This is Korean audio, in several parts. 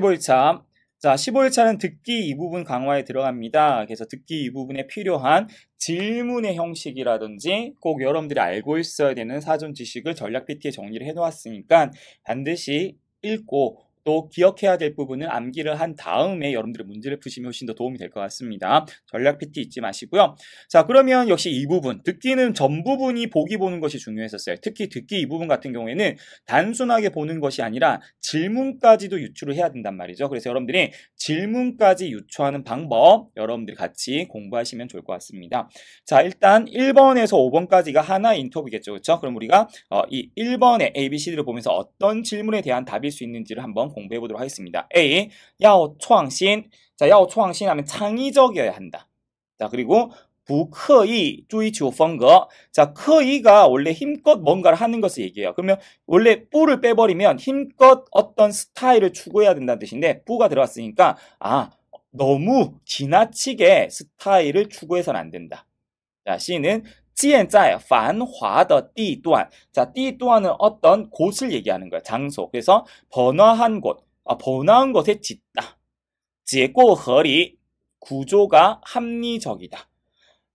15일차. 자, 15일차는 듣기 이 부분 강화에 들어갑니다. 그래서 듣기 이 부분에 필요한 질문의 형식이라든지 꼭 여러분들이 알고 있어야 되는 사전 지식을 전략 PT에 정리를 해놓았으니까 반드시 읽고 또 기억해야 될 부분을 암기를 한 다음에 여러분들의 문제를 푸시면 훨씬 더 도움이 될 것 같습니다. 전략 PT 잊지 마시고요. 자, 그러면 역시 이 부분, 듣기는 전 부분이 보기 보는 것이 중요했었어요. 특히 듣기 이 부분 같은 경우에는 단순하게 보는 것이 아니라 질문까지도 유추를 해야 된단 말이죠. 그래서 여러분들이 질문까지 유추하는 방법 여러분들 같이 공부하시면 좋을 것 같습니다. 자, 일단 1번에서 5번까지가 하나의 인터뷰겠죠. 그렇죠? 그럼 우리 우리가 어, 이 1번의 ABCD를 보면서 어떤 질문에 대한 답일 수 있는지를 한번 공부해 보도록 하겠습니다. A. 야오 창신. 자, 야오 창신 하면 창의적이어야 한다. 자, 그리고 부커이 쪼이치오 펑거. 자, 커이가 원래 힘껏 뭔가를 하는 것을 얘기해요. 그러면 원래 뿌를 빼버리면 힘껏 어떤 스타일을 추구해야 된다는 뜻인데 뿌가 들어갔으니까 아, 너무 지나치게 스타일을 추구해서는 안 된다. 자, C는 建在繁华的地段. 자,地段은 어떤 곳을 얘기하는 거야. 장소. 그래서 번화한 곳, 아, 번화한 곳에 짓다. 结构合理, 구조가 합리적이다.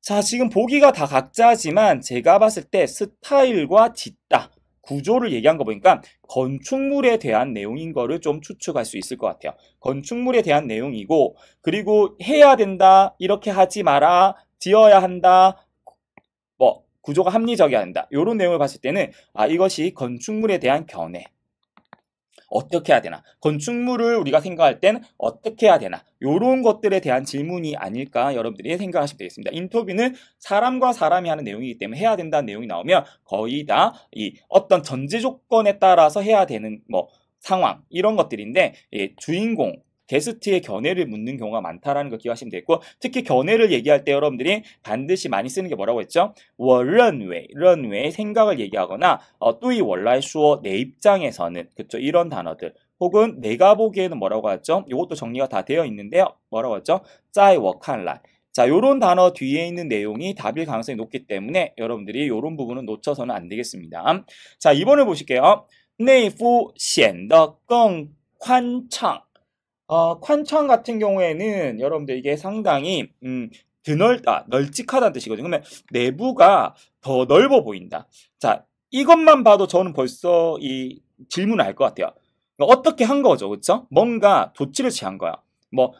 자, 지금 보기가 다 각자지만 제가 봤을 때 스타일과 짓다. 구조를 얘기한 거 보니까 건축물에 대한 내용인 거를 좀 추측할 수 있을 것 같아요. 건축물에 대한 내용이고 그리고 해야 된다, 이렇게 하지 마라, 지어야 한다, 구조가 합리적이어야 한다. 이런 내용을 봤을 때는 아 이것이 건축물에 대한 견해 어떻게 해야 되나 건축물을 우리가 생각할 땐 어떻게 해야 되나 이런 것들에 대한 질문이 아닐까 여러분들이 생각하시면 되겠습니다. 인터뷰는 사람과 사람이 하는 내용이기 때문에 해야 된다는 내용이 나오면 거의 다 이 어떤 전제 조건에 따라서 해야 되는 뭐 상황 이런 것들인데 예, 주인공 게스트의 견해를 묻는 경우가 많다라는 걸 기억하시면 되고 특히 견해를 얘기할 때 여러분들이 반드시 많이 쓰는 게 뭐라고 했죠? 월런我认 런웨이 생각을 얘기하거나 어, 또이 월라이슈어내 입장에서는 그쵸 이런 단어들 혹은 내가 보기에는 뭐라고 하죠? 이것도 정리가 다 되어 있는데요. 뭐라고 하죠? 짜이 워看라 자, 요런 단어 뒤에 있는 내용이 답일 가능성이 높기 때문에 여러분들이 요런 부분은 놓쳐서는 안 되겠습니다. 자, 이번을 보실게요. 내부 显得更宽敞 어, 관청 같은 경우에는 여러분들 이게 상당히 음, 드넓다, 아, 널찍하다는 뜻이거든요. 그러면 내부가 더 넓어 보인다. 자, 이것만 봐도 저는 벌써 이 질문을 알 것 같아요. 그러니까 어떻게 한 거죠, 그렇죠? 뭔가 조치를 취한 거야. 뭐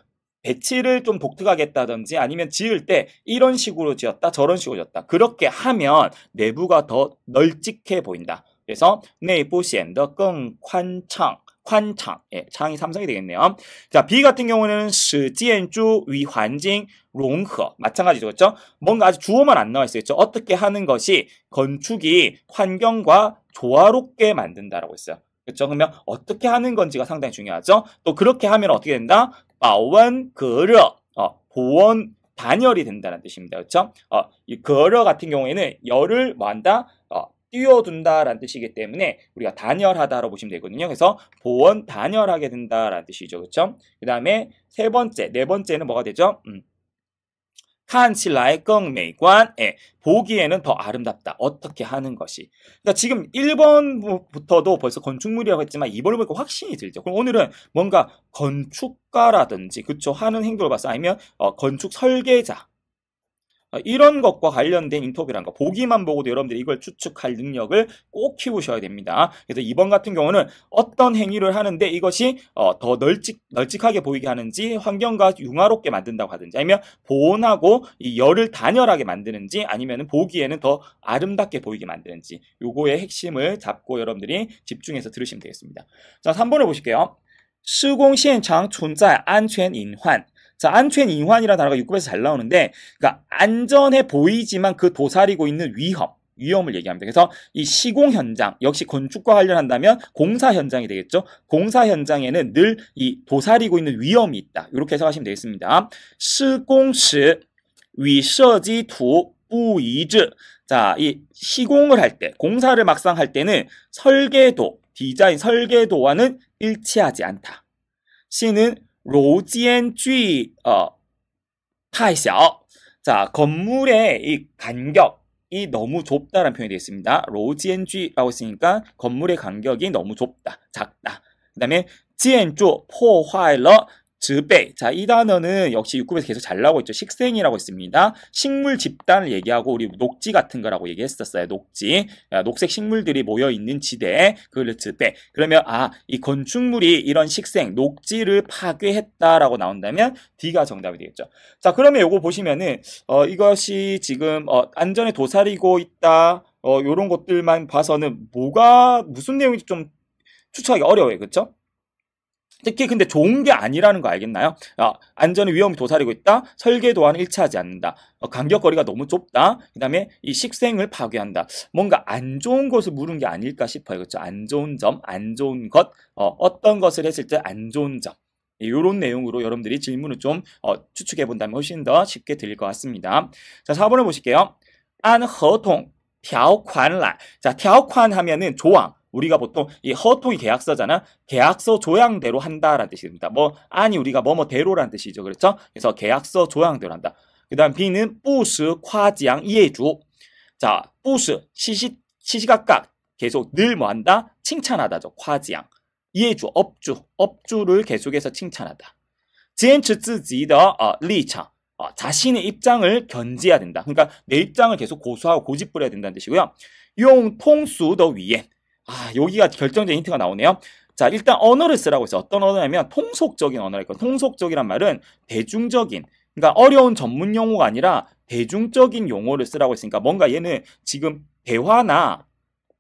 배치를 좀독특하겠다든지 아니면 지을 때 이런 식으로 지었다, 저런 식으로 지었다. 그렇게 하면 내부가 더 널찍해 보인다. 그래서 내부 시엔더 끙 관창 환창. 예, 창이 삼성이 되겠네요. 자, B 같은 경우는 시지엔주 위환징 롱허. 마찬가지죠. 그렇죠? 뭔가 아직 주어만 안 나와 있어요. 그렇죠? 어떻게 하는 것이 건축이 환경과 조화롭게 만든다라고 했어요. 그렇죠? 그러면 어떻게 하는 건지가 상당히 중요하죠. 또 그렇게 하면 어떻게 된다? 바원 그려 어, 보원 단열이 된다는 뜻입니다. 그렇죠? 어, 이 그려 같은 경우에는 열을 뭐한다? 어, 뛰어둔다라는 뜻이기 때문에 우리가 단열하다라고 보시면 되거든요. 그래서 보원 단열하게 된다라는 뜻이죠. 그렇죠? 그 다음에 세 번째, 네 번째는 뭐가 되죠? 음. 칸칠라의 껑메이관 예, 보기에는 더 아름답다. 어떻게 하는 것이. 그러니까 지금 1번부터도 벌써 건축물이라고 했지만 2번을 보니까 확신이 들죠. 그럼 오늘은 뭔가 건축가라든지 그쵸 하는 행동을 봤어. 아니면 어, 건축 설계자 어, 이런 것과 관련된 인터뷰란거 보기만 보고도 여러분들이 이걸 추측할 능력을 꼭 키우셔야 됩니다. 그래서 이번 같은 경우는 어떤 행위를 하는데 이것이 어, 더 널찍, 널찍하게 보이게 하는지 환경과 융화롭게 만든다고 하든지 아니면 보온하고 이 열을 단열하게 만드는지 아니면 보기에는 더 아름답게 보이게 만드는지 요거의 핵심을 잡고 여러분들이 집중해서 들으시면 되겠습니다. 자, 3번을 보실게요. 수공 현장 존재 안전 인환 자, 안 ჩ ვ ე 환이라는 단어가 6급에서잘 나오는데, 그니까 안전해 보이지만 그 도사리고 있는 위험. 위험을 얘기합니다. 그래서 이 시공 현장 역시 건축과 관련한다면 공사 현장이 되겠죠. 공사 현장에는 늘 이 도사리고 있는 위험이 있다. 이렇게 해석하시면 되겠습니다. 시공시 위서지투 부이즈 자, 이 시공을 할 때, 공사를 막상 할 때는 설계도, 디자인 설계도와는 일치하지 않다. 시는 楼间距어太小. 자 건물의 이 간격이 너무 좁다라는 표현이 되어 있습니다. 로지엔쥐라고 했으니까 건물의 간격이 너무 좁다, 작다. 그 다음에 지엔조 포화러 즈베. 자, 이 단어는 역시 육급에서 계속 잘 나오고 있죠. 식생이라고 있습니다 식물 집단을 얘기하고 우리 녹지 같은 거라고 얘기했었어요. 녹지. 녹색 식물들이 모여 있는 지대. 그걸 즈베. 그러면 아, 이 건축물이 이런 식생, 녹지를 파괴했다라고 나온다면 D가 정답이 되겠죠. 자, 그러면 요거 보시면은 어, 이것이 지금 어, 안전에 도사리고 있다. 어, 요런 것들만 봐서는 뭐가 무슨 내용인지 좀 추측하기 어려워요. 그렇죠? 특히 근데 좋은 게 아니라는 거 알겠나요? 아, 안전의 위험이 도사리고 있다. 설계 도안을 일치하지 않는다. 어, 간격거리가 너무 좁다. 그 다음에 이 식생을 파괴한다. 뭔가 안 좋은 것을 물은 게 아닐까 싶어요. 그렇죠? 안 좋은 점, 안 좋은 것, 어, 떤 것을 했을 때 안 좋은 점. 이런 예, 내용으로 여러분들이 질문을 좀 어, 추측해 본다면 훨씬 더 쉽게 들릴 것 같습니다. 자, 4번을 보실게요. 안 허통 条款来자条款하면은 조항 우리가 보통 이 허통이 계약서잖아. 계약서 조항대로 한다라는 뜻입니다. 뭐 아니 우리가 뭐뭐대로라는 뜻이죠. 그렇죠? 그래서 계약서 조항대로 한다. 그다음 비는 부스 과지양 이해주. 자, 부스 시시 시시각각 계속 늘뭐 한다? 칭찬하다죠. 과지양. 이해주 업주 업주를 계속해서 칭찬하다. 지엔츠 쯔지더 어, 리창 어, 자신의 입장을 견지해야 된다. 그러니까 내 입장을 계속 고수하고 고집부려야 된다는 뜻이고요. 용 통수도 위에 아, 여기가 결정적인 힌트가 나오네요. 자, 일단 언어를 쓰라고 했어요. 어떤 언어냐면 통속적인 언어랄까. 통속적이란 말은 대중적인, 그러니까 어려운 전문 용어가 아니라 대중적인 용어를 쓰라고 했으니까 뭔가 얘는 지금 대화나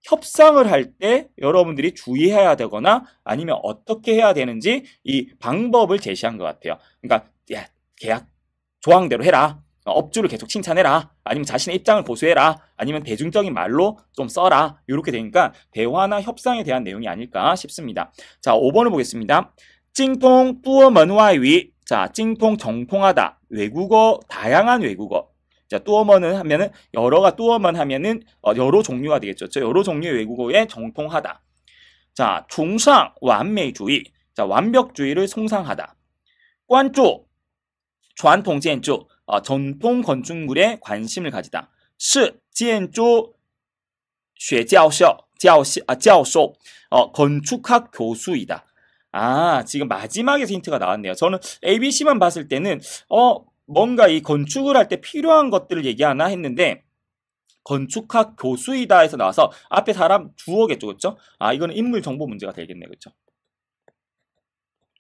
협상을 할 때 여러분들이 주의해야 되거나 아니면 어떻게 해야 되는지 이 방법을 제시한 것 같아요. 그러니까 야, 계약 조항대로 해라. 어, 업주를 계속 칭찬해라. 아니면 자신의 입장을 고수해라. 아니면 대중적인 말로 좀 써라. 이렇게 되니까 대화나 협상에 대한 내용이 아닐까 싶습니다. 자, 5번을 보겠습니다. 찡통 뿌어먼화위. 자, 찡통 정통하다. 외국어, 다양한 외국어. 자, 뚜어먼은 하면은 여러가 뚜어먼 하면은 어, 여러 종류가 되겠죠. 여러 종류의 외국어에 정통하다. 자, 중상 완매주의. 자, 완벽주의를 송상하다. 관조, 전통建筑 어, 전통 건축물에 관심을 가지다. 是建筑学教授教授 아, 어, 건축학 교수이다. 아, 지금 마지막에 힌트가 나왔네요. 저는 ABC만 봤을 때는 어, 뭔가 이 건축을 할 때 필요한 것들을 얘기하나 했는데 건축학 교수이다 해서 나와서 앞에 사람 주어겠죠, 그렇죠? 아, 이거는 인물 정보 문제가 되겠네, 그렇죠?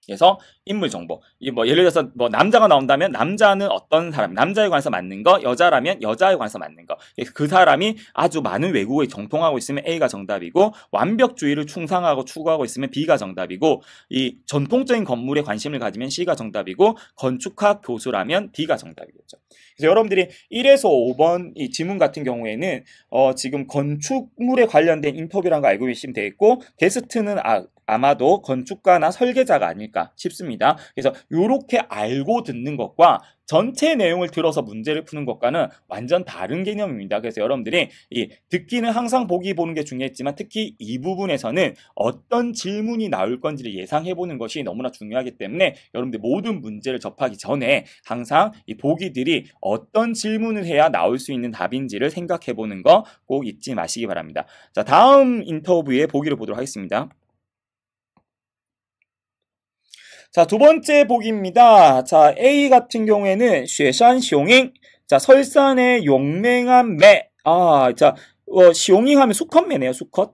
그래서 인물 정보. 이뭐 예를 들어서 뭐 남자가 나온다면 남자는 어떤 사람, 남자에 관해서 맞는 거, 여자라면 여자에 관해서 맞는 거. 예, 그 사람이 아주 많은 외국어에 정통하고 있으면 A가 정답이고 완벽주의를 충상하고 추구하고 있으면 B가 정답이고 이 전통적인 건물에 관심을 가지면 C가 정답이고 건축학 교수라면 D가 정답이겠죠. 그래서 여러분들이 1에서 5번 이 지문 같은 경우에는 어 지금 건축물에 관련된 인터뷰라는 거 알고 계시면 되겠고 게스트는 아 아마도 건축가나 설계자가 아닐까 싶습니다. 그래서 이렇게 알고 듣는 것과 전체 내용을 들어서 문제를 푸는 것과는 완전 다른 개념입니다. 그래서 여러분들이 듣기는 항상 보기 보는 게 중요했지만 특히 이 부분에서는 어떤 질문이 나올 건지를 예상해 보는 것이 너무나 중요하기 때문에 여러분들 모든 문제를 접하기 전에 항상 이 보기들이 어떤 질문을 해야 나올 수 있는 답인지를 생각해 보는 거 꼭 잊지 마시기 바랍니다. 자, 다음 인터뷰의 보기를 보도록 하겠습니다. 자, 두 번째 복입니다. 자, A 같은 경우에는 쉐산 시옹잉. 자, 설산의 용맹한 매. 아, 자, 어, 시옹잉 하면 수컷매네요, 수컷.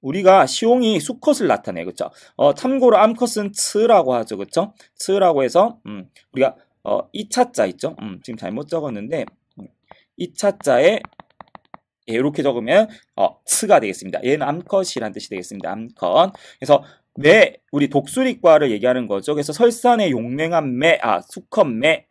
우리가 시옹이 수컷을 나타내, 그쵸? 어, 참고로 암컷은 츠라고 하죠, 그쵸? 츠라고 해서, 음, 우리가, 어, 2차자 있죠? 음, 지금 잘못 적었는데, 2차자에 음, 예, 이렇게 적으면 어, 츠가 되겠습니다. 얘는 암컷이란 뜻이 되겠습니다. 암컷. 그래서 네, 우리 독수리과를 얘기하는 거죠. 그래서 설산의 용맹한 매, 아, 수컷 매.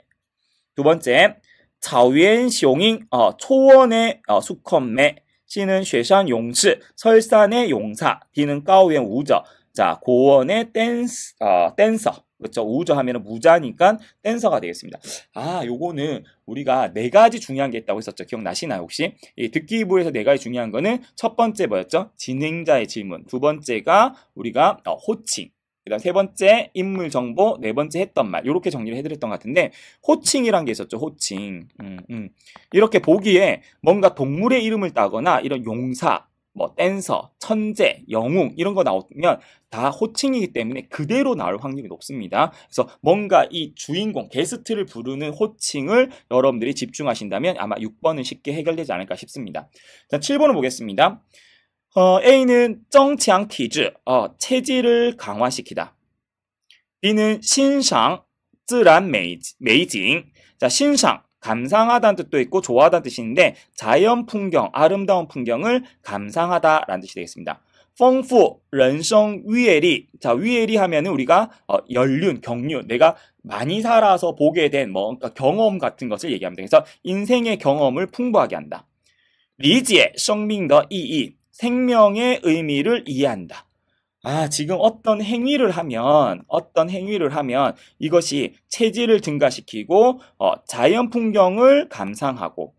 두 번째, 자위엔 시용잉, 어, 초원의 어, 수컷 매. 시는 쉐산 용치, 설산의 용사, 디는 까우엔 우저. 자, 고원의 댄스, 어, 댄서. 그렇죠? 우조 하면 무자니까 댄서가 되겠습니다. 아, 요거는 우리가 네 가지 중요한 게 있다고 했었죠. 기억나시나요, 혹시? 이 듣기부에서 네 가지 중요한 거는 첫 번째 뭐였죠? 진행자의 질문. 두 번째가 우리가 어, 호칭. 그다음 세 번째 인물 정보, 네 번째 했던 말 이렇게 정리를 해드렸던 것 같은데 호칭이란 게 있었죠. 호칭 음, 음. 이렇게 보기에 뭔가 동물의 이름을 따거나 이런 용사 뭐 댄서, 천재, 영웅 이런 거 나오면 다 호칭이기 때문에 그대로 나올 확률이 높습니다. 그래서 뭔가 이 주인공, 게스트를 부르는 호칭을 여러분들이 집중하신다면 아마 6번은 쉽게 해결되지 않을까 싶습니다. 자, 7번을 보겠습니다. 어, A는 정치앙 티즈, 어, 체질을 강화시키다. B는 신상, 쯔란 메이징. 자, 신상, 감상하다는 뜻도 있고 좋아하다는 뜻는데 자연 풍경, 아름다운 풍경을 감상하다라는 뜻이 되겠습니다. 丰富人生 위에리 자 위에리 하면은 우리가 어, 연륜 경륜 내가 많이 살아서 보게 된뭐 그러니까 경험 같은 것을 얘기합니다. 그래서 인생의 경험을 풍부하게 한다. 리지의 생명의 의미 생명의 의미를 이해한다. 아, 지금 어떤 행위를 하면, 어떤 행위를 하면 이것이 체질을 증가시키고, 어, 자연 풍경을 감상하고,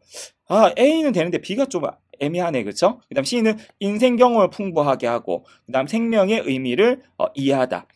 아, A는 되는데 B가 좀 애매하네, 그쵸? 그 다음 C는 인생 경험을 풍부하게 하고, 그 다음 생명의 의미를 어, 이해하다.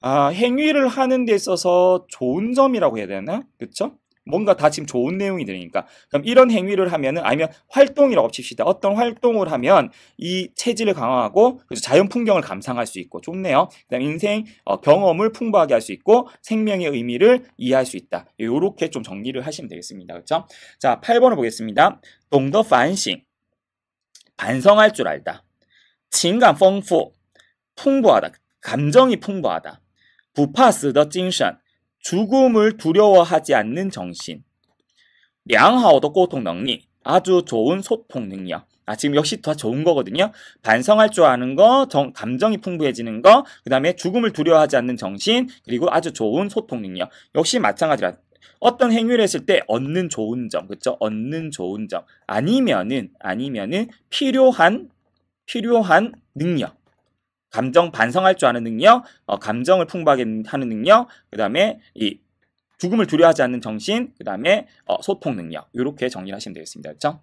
아, 행위를 하는 데 있어서 좋은 점이라고 해야 되나? 그쵸? 뭔가 다 지금 좋은 내용이 되니까 그럼 이런 행위를 하면은 아니면 활동이라고 칩시다 어떤 활동을 하면 이 체질을 강화하고 그래서 자연 풍경을 감상할 수 있고 좋네요 그다음 인생 어, 경험을 풍부하게 할 수 있고 생명의 의미를 이해할 수 있다 이렇게 좀 정리를 하시면 되겠습니다 그렇죠 자 8번을 보겠습니다 동더 반싱 반성할 줄 알다 진감 풍부 풍부하다 감정이 풍부하다 부파스 더 찡션 죽음을 두려워하지 않는 정신, 양하好도고통能리 아주 좋은 소통 능력. 아, 지금 역시 더 좋은 거거든요. 반성할 줄 아는 거, 정, 감정이 풍부해지는 거, 그 다음에 죽음을 두려워하지 않는 정신, 그리고 아주 좋은 소통 능력. 역시 마찬가지라. 어떤 행위를 했을 때 얻는 좋은 점, 그쵸 얻는 좋은 점. 아니면은, 아니면은 필요한, 필요한 능력. 감정 반성할 줄 아는 능력, 어, 감정을 풍부하는 능력, 그 다음에 이 죽음을 두려워하지 않는 정신, 그 다음에 어, 소통 능력 이렇게 정리를 하시면 되겠습니다. 그렇죠?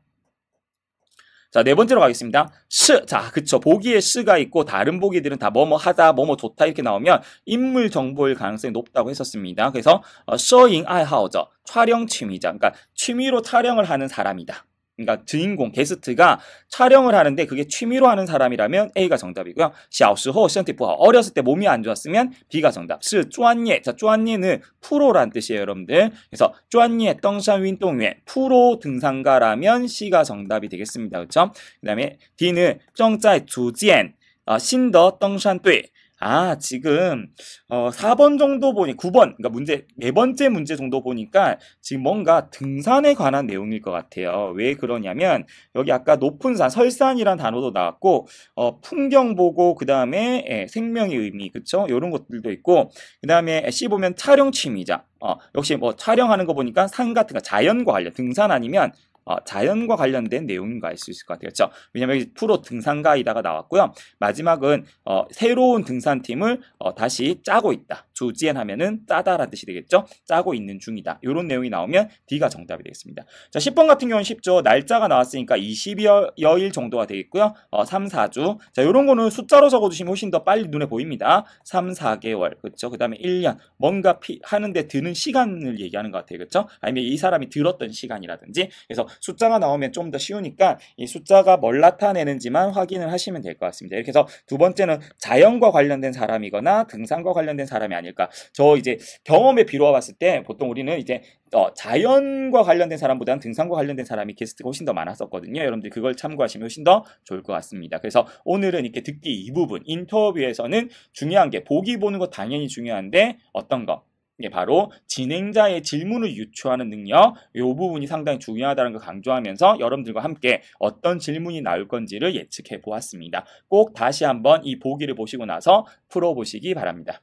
자, 네 번째로 가겠습니다. 시. 자, 그쵸. 보기에 시가 있고 다른 보기들은 다 뭐뭐 하다, 뭐뭐 좋다 이렇게 나오면 인물 정보일 가능성이 높다고 했었습니다. 그래서 어, 서잉 아이하우저 촬영 취미자. 그러니까 취미로 촬영을 하는 사람이다. 그러니까 주인공 게스트가 촬영을 하는데 그게 취미로 하는 사람이라면 A가 정답이고요. 小时候身体不好 어렸을 때 몸이 안 좋았으면 B가 정답. 是专业. 자, 专业는 프로란 뜻이에요, 여러분들. 그래서 쪼专业떵산윈동员프로 등산가라면 C가 정답이 되겠습니다. 그렇죠? 그다음에 D는 正在组建 아, 어, 신더 등산队 아, 지금 어 4번 정도 보니 9번 그러니까 문제 네 번째 문제 정도 보니까 지금 뭔가 등산에 관한 내용일 것 같아요. 왜 그러냐면 여기 아까 높은 산 설산이란 단어도 나왔고 어 풍경 보고 그다음에 예, 생명의 의미 그쵸 이런 것들도 있고 그다음에 C 보면 촬영 취미자 어, 역시 뭐 촬영하는 거 보니까 산 같은 거 자연과 관련 등산 아니면 어, 자연과 관련된 내용인 거 알 수 있을 것 같아요. 그렇죠? 왜냐하면 프로 등산가이다가 나왔고요. 마지막은 어, 새로운 등산팀을 어, 다시 짜고 있다. 주지엔하면은 짜다라는 뜻이 되겠죠. 짜고 있는 중이다. 이런 내용이 나오면 D가 정답이 되겠습니다. 자, 10번 같은 경우는 쉽죠. 날짜가 나왔으니까 20여일 정도가 되겠고요. 어, 3, 4주. 자, 이런 거는 숫자로 적어주시면 훨씬 더 빨리 눈에 보입니다. 3, 4개월. 그렇죠. 그 다음에 1년. 뭔가 피, 하는데 드는 시간을 얘기하는 것 같아요. 그렇죠. 아니면 이 사람이 들었던 시간이라든지. 그래서 숫자가 나오면 좀 더 쉬우니까 이 숫자가 뭘 나타내는지만 확인을 하시면 될 것 같습니다. 이렇게 해서 두 번째는 자연과 관련된 사람이거나 등산과 관련된 사람이 아니라 아닐까. 그러니까 저 이제 경험에 비로아 봤을 때 보통 우리는 이제 어, 자연과 관련된 사람보다는 등산과 관련된 사람이 게스트가 훨씬 더 많았었거든요. 여러분들 그걸 참고하시면 훨씬 더 좋을 것 같습니다. 그래서 오늘은 이렇게 듣기 이 부분, 인터뷰에서는 중요한 게 보기 보는 거 당연히 중요한데 어떤 거, 게 바로 진행자의 질문을 유추하는 능력 이 부분이 상당히 중요하다는 걸 강조하면서 여러분들과 함께 어떤 질문이 나올 건지를 예측해 보았습니다. 꼭 다시 한번 이 보기를 보시고 나서 풀어보시기 바랍니다.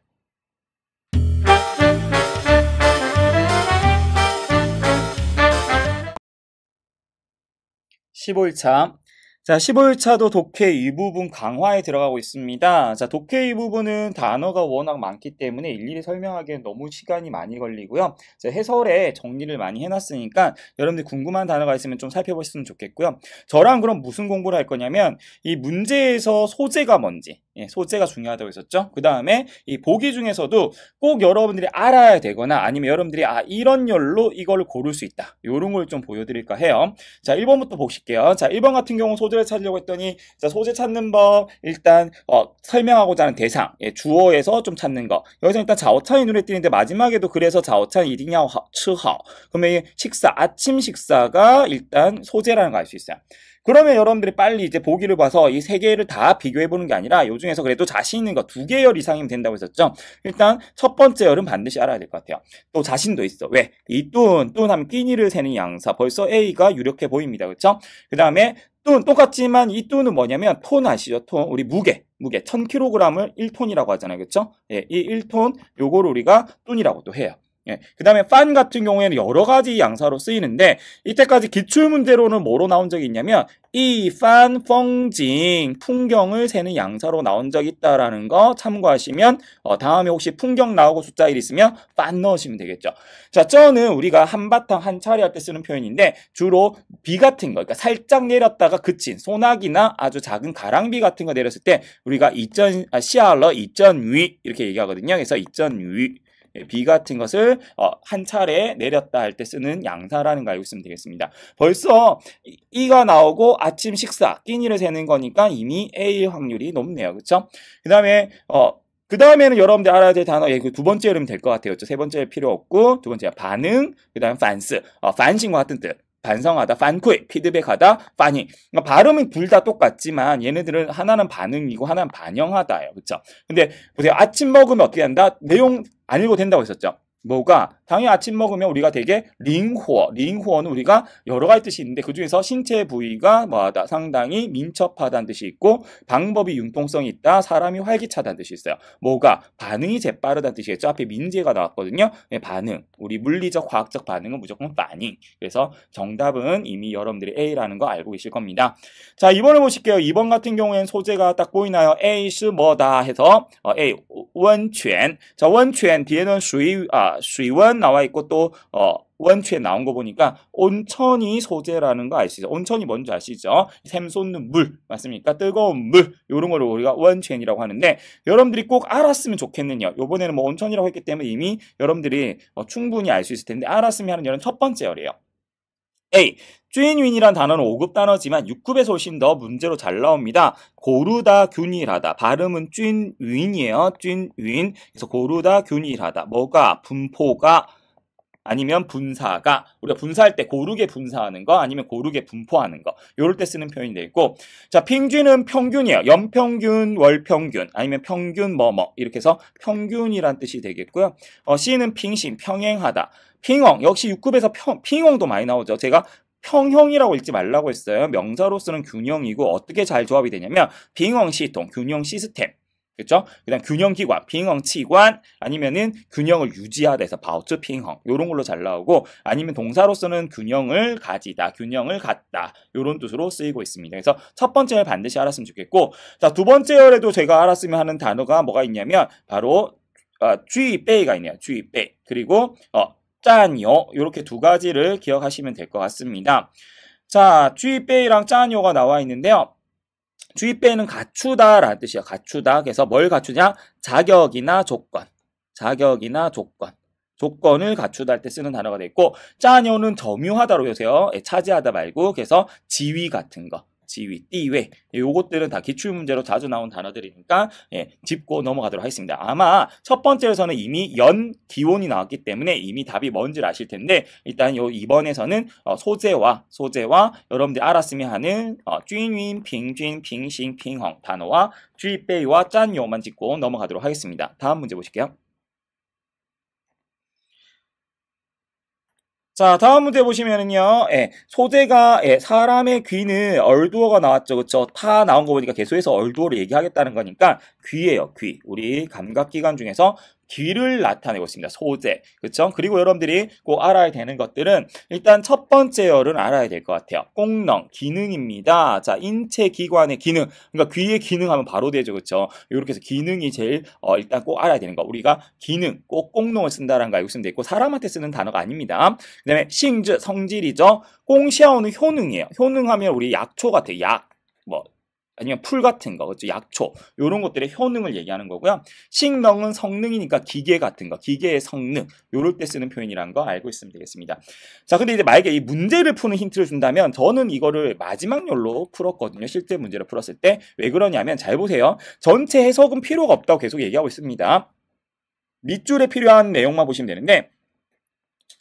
15일차 자, 15일차도 독해 이 부분 강화에 들어가고 있습니다. 자, 독해 이 부분은 단어가 워낙 많기 때문에 일일이 설명하기엔 너무 시간이 많이 걸리고요. 자, 해설에 정리를 많이 해놨으니까 여러분들 궁금한 단어가 있으면 좀살펴보시면 좋겠고요. 저랑 그럼 무슨 공부를 할 거냐면 이 문제에서 소재가 뭔지, 예, 소재가 중요하다고 했었죠. 그 다음에 이 보기 중에서도 꼭 여러분들이 알아야 되거나 아니면 여러분들이 아, 이런 열로 이걸 고를 수 있다. 요런 걸 좀 보여드릴까 해요. 자, 1번부터 보실게요. 자, 1번 같은 경우 소재 소재를 찾으려고 했더니 소재 찾는 법 일단 어, 설명하고자 하는 대상 예, 주어에서 좀 찾는 거 여기서 일단 자오찬이 눈에 띄는데 마지막에도 그래서 자오찬 이딩야 오 츠하 그러면 식사 아침 식사가 일단 소재라는 거 알 수 있어요. 그러면 여러분들이 빨리 이제 보기를 봐서 이 세 개를 다 비교해 보는 게 아니라 요 중에서 그래도 자신 있는 거 두개열 이상이면 된다고 했었죠. 일단 첫 번째 열은 반드시 알아야 될 것 같아요. 또 자신도 있어. 왜? 이 뚠, 뚠 하면 끼니를 세는 양사. 벌써 A가 유력해 보입니다. 그렇죠? 그 다음에 또 똑같지만 이 또는 뭐냐면 톤 아시죠? 톤. 우리 무게. 무게 1000kg을 1톤이라고 하잖아요. 그렇죠? 예, 이 1톤 요걸 우리가 톤이라고 도 해요. 예. 그 다음에 판 같은 경우에는 여러 가지 양사로 쓰이는데 이때까지 기출문제로는 뭐로 나온 적이 있냐면 이 판 펑징 풍경을 세는 양사로 나온 적이 있다라는 거 참고하시면 어, 다음에 혹시 풍경 나오고 숫자 1 있으면 판 넣으시면 되겠죠. 자, 저는 우리가 한바탕 한 차례 할 때 쓰는 표현인데 주로 비 같은 거, 그러니까 살짝 내렸다가 그친 소나기나 아주 작은 가랑비 같은 거 내렸을 때 우리가 이전 아, 시알러 이전 위 이렇게 얘기하거든요. 그래서 이전 위 예, 비 같은 것을 어, 한 차례 내렸다 할 때 쓰는 양사라는 거 알고 있으면 되겠습니다. 벌써 이가 나오고 아침 식사 끼니를 세는 거니까 이미 A 확률이 높네요. 그렇죠? 그 다음에 어, 그 다음에는 여러분들 알아야 될 단어, 예, 그 두 번째로 면될것 같아요. 세 번째 필요 없고, 두 번째가 반응, 그 다음 반스, 어, 반신과 같은 뜻. 반성하다, 반쿠에 피드백하다, 파이 그러니까 발음이둘다 똑같지만 얘네들은 하나는 반응이고 하나는 반영하다예요. 그렇죠? 근데 보세요. 아침 먹으면 어떻게 한다? 내용 안 읽어도 된다고 했었죠. 뭐가 당연히 아침 먹으면 우리가 되게 링호어, 링호어는 우리가 여러 가지 뜻이 있는데 그중에서 신체 부위가 뭐하다 상당히 민첩하다는 뜻이 있고 방법이 융통성이 있다, 사람이 활기차다는 뜻이 있어요. 뭐가 반응이 재빠르다는 뜻이겠죠. 앞에 민재가 나왔거든요. 네, 반응, 우리 물리적, 과학적 반응은 무조건 반응. 그래서 정답은 이미 여러분들이 A라는 거 알고 계실 겁니다. 자, 2번을 보실게요. 2번 같은 경우에는 소재가 딱 보이나요? A 시 뭐다 해서 어, A 원泉. 자, 원泉뒤에는 수위 아 수원 온천 나와 있고 또 어, 원추에 나온 거 보니까 온천이 소재라는 거알 아시죠? 온천이 뭔지 아시죠? 샘 솟는 물 맞습니까? 뜨거운 물 이런 걸 우리가 원천이라고 하는데 여러분들이 꼭 알았으면 좋겠는요. 요번에는 뭐 온천이라고 했기 때문에 이미 여러분들이 어, 충분히 알 수 있을 텐데 알았으면 하는 이런 첫 번째 열이에요. A. 쯔윈윈이란 단어는 5급 단어지만 6급에서 훨씬 더 문제로 잘 나옵니다. 고르다 균일하다. 발음은 쯔윈윈이에요. 쯔윈윈. 그래서 고르다 균일하다. 뭐가 분포가 아니면 분사가 우리가 분사할 때 고르게 분사하는 거 아니면 고르게 분포하는 거 요럴 때 쓰는 표현이 되고 자 핑쥐는 평균이에요 연평균 월평균 아니면 평균 뭐뭐 이렇게 해서 평균이란 뜻이 되겠고요 어, C는 핑신 평행하다 핑엉 역시 6급에서 평, 핑엉도 많이 나오죠 제가 평형이라고 읽지 말라고 했어요. 명사로쓰는 균형이고 어떻게 잘 조합이 되냐면 빙형 시통 균형 시스템 그렇죠? 그다음 균형 기관, 핑형 치관 아니면은 균형을 유지하다 해서 바우츠 핑형 요런 걸로 잘 나오고 아니면 동사로서는 균형을 가지다, 균형을 갖다 요런 뜻으로 쓰이고 있습니다. 그래서 첫 번째를 반드시 알았으면 좋겠고 자, 두 번째 열에도 제가 알았으면 하는 단어가 뭐가 있냐면 바로 어, 주의빼이가 있네요. 주의빼 그리고 어, 짠요 이렇게 두 가지를 기억하시면 될 것 같습니다. 자, 주의빼이랑 짠요가 나와 있는데요. 주입배는 갖추다라는뜻이에요 갖추다. 그래서 뭘 갖추냐? 자격이나 조건. 자격이나 조건. 조건을 갖추다 할 때 쓰는 단어가 되어 있고 짜녀는 점유하다로 요새요. 예, 차지하다 말고 그래서 지위 같은 거. 지위,地位 요것들은 다 기출 문제로 자주 나온 단어들이니까 예, 짚고 넘어가도록 하겠습니다. 아마 첫 번째에서는 이미 연 기온이 나왔기 때문에 이미 답이 뭔지를 아실 텐데 일단 요 이번에서는 어, 소재와 소재와 여러분들이 알았으면 하는 어, 쥔윈, 빙쥔, 빙싱, 빙헝 단어와 쥐베이와 짠요만 짚고 넘어가도록 하겠습니다. 다음 문제 보실게요. 자, 다음 문제 보시면은요, 예, 소재가, 예, 사람의 귀는 얼두어가 나왔죠. 그쵸? 파 나온 거 보니까 계속해서 얼두어를 얘기하겠다는 거니까 귀예요, 귀. 우리 감각기관 중에서 뒤를 나타내고 있습니다. 소재. 그쵸 그리고 여러분들이 꼭 알아야 되는 것들은 일단 첫 번째 열은 알아야 될 것 같아요. 공능, 기능입니다. 자, 인체 기관의 기능. 그러니까 귀의 기능 하면 바로 되죠. 그쵸 이렇게 해서 기능이 제일 어, 일단 꼭 알아야 되는 거. 우리가 기능, 꼭 공농을 쓴다라는 거 알고 있으면 되고 사람한테 쓰는 단어가 아닙니다. 그다음에 싱즈, 성질이죠. 꽁시아오는 효능이에요. 효능하면 우리 약초 같아요. 약. 뭐 아니면 풀 같은 거, 그렇죠? 약초 이런 것들의 효능을 얘기하는 거고요. 식명은 성능이니까 기계 같은 거, 기계의 성능 요럴 때 쓰는 표현이란 거 알고 있으면 되겠습니다. 자, 근데 이제 만약에 이 문제를 푸는 힌트를 준다면 저는 이거를 마지막 열로 풀었거든요. 실제 문제를 풀었을 때 왜 그러냐면 잘 보세요. 전체 해석은 필요가 없다고 계속 얘기하고 있습니다. 밑줄에 필요한 내용만 보시면 되는데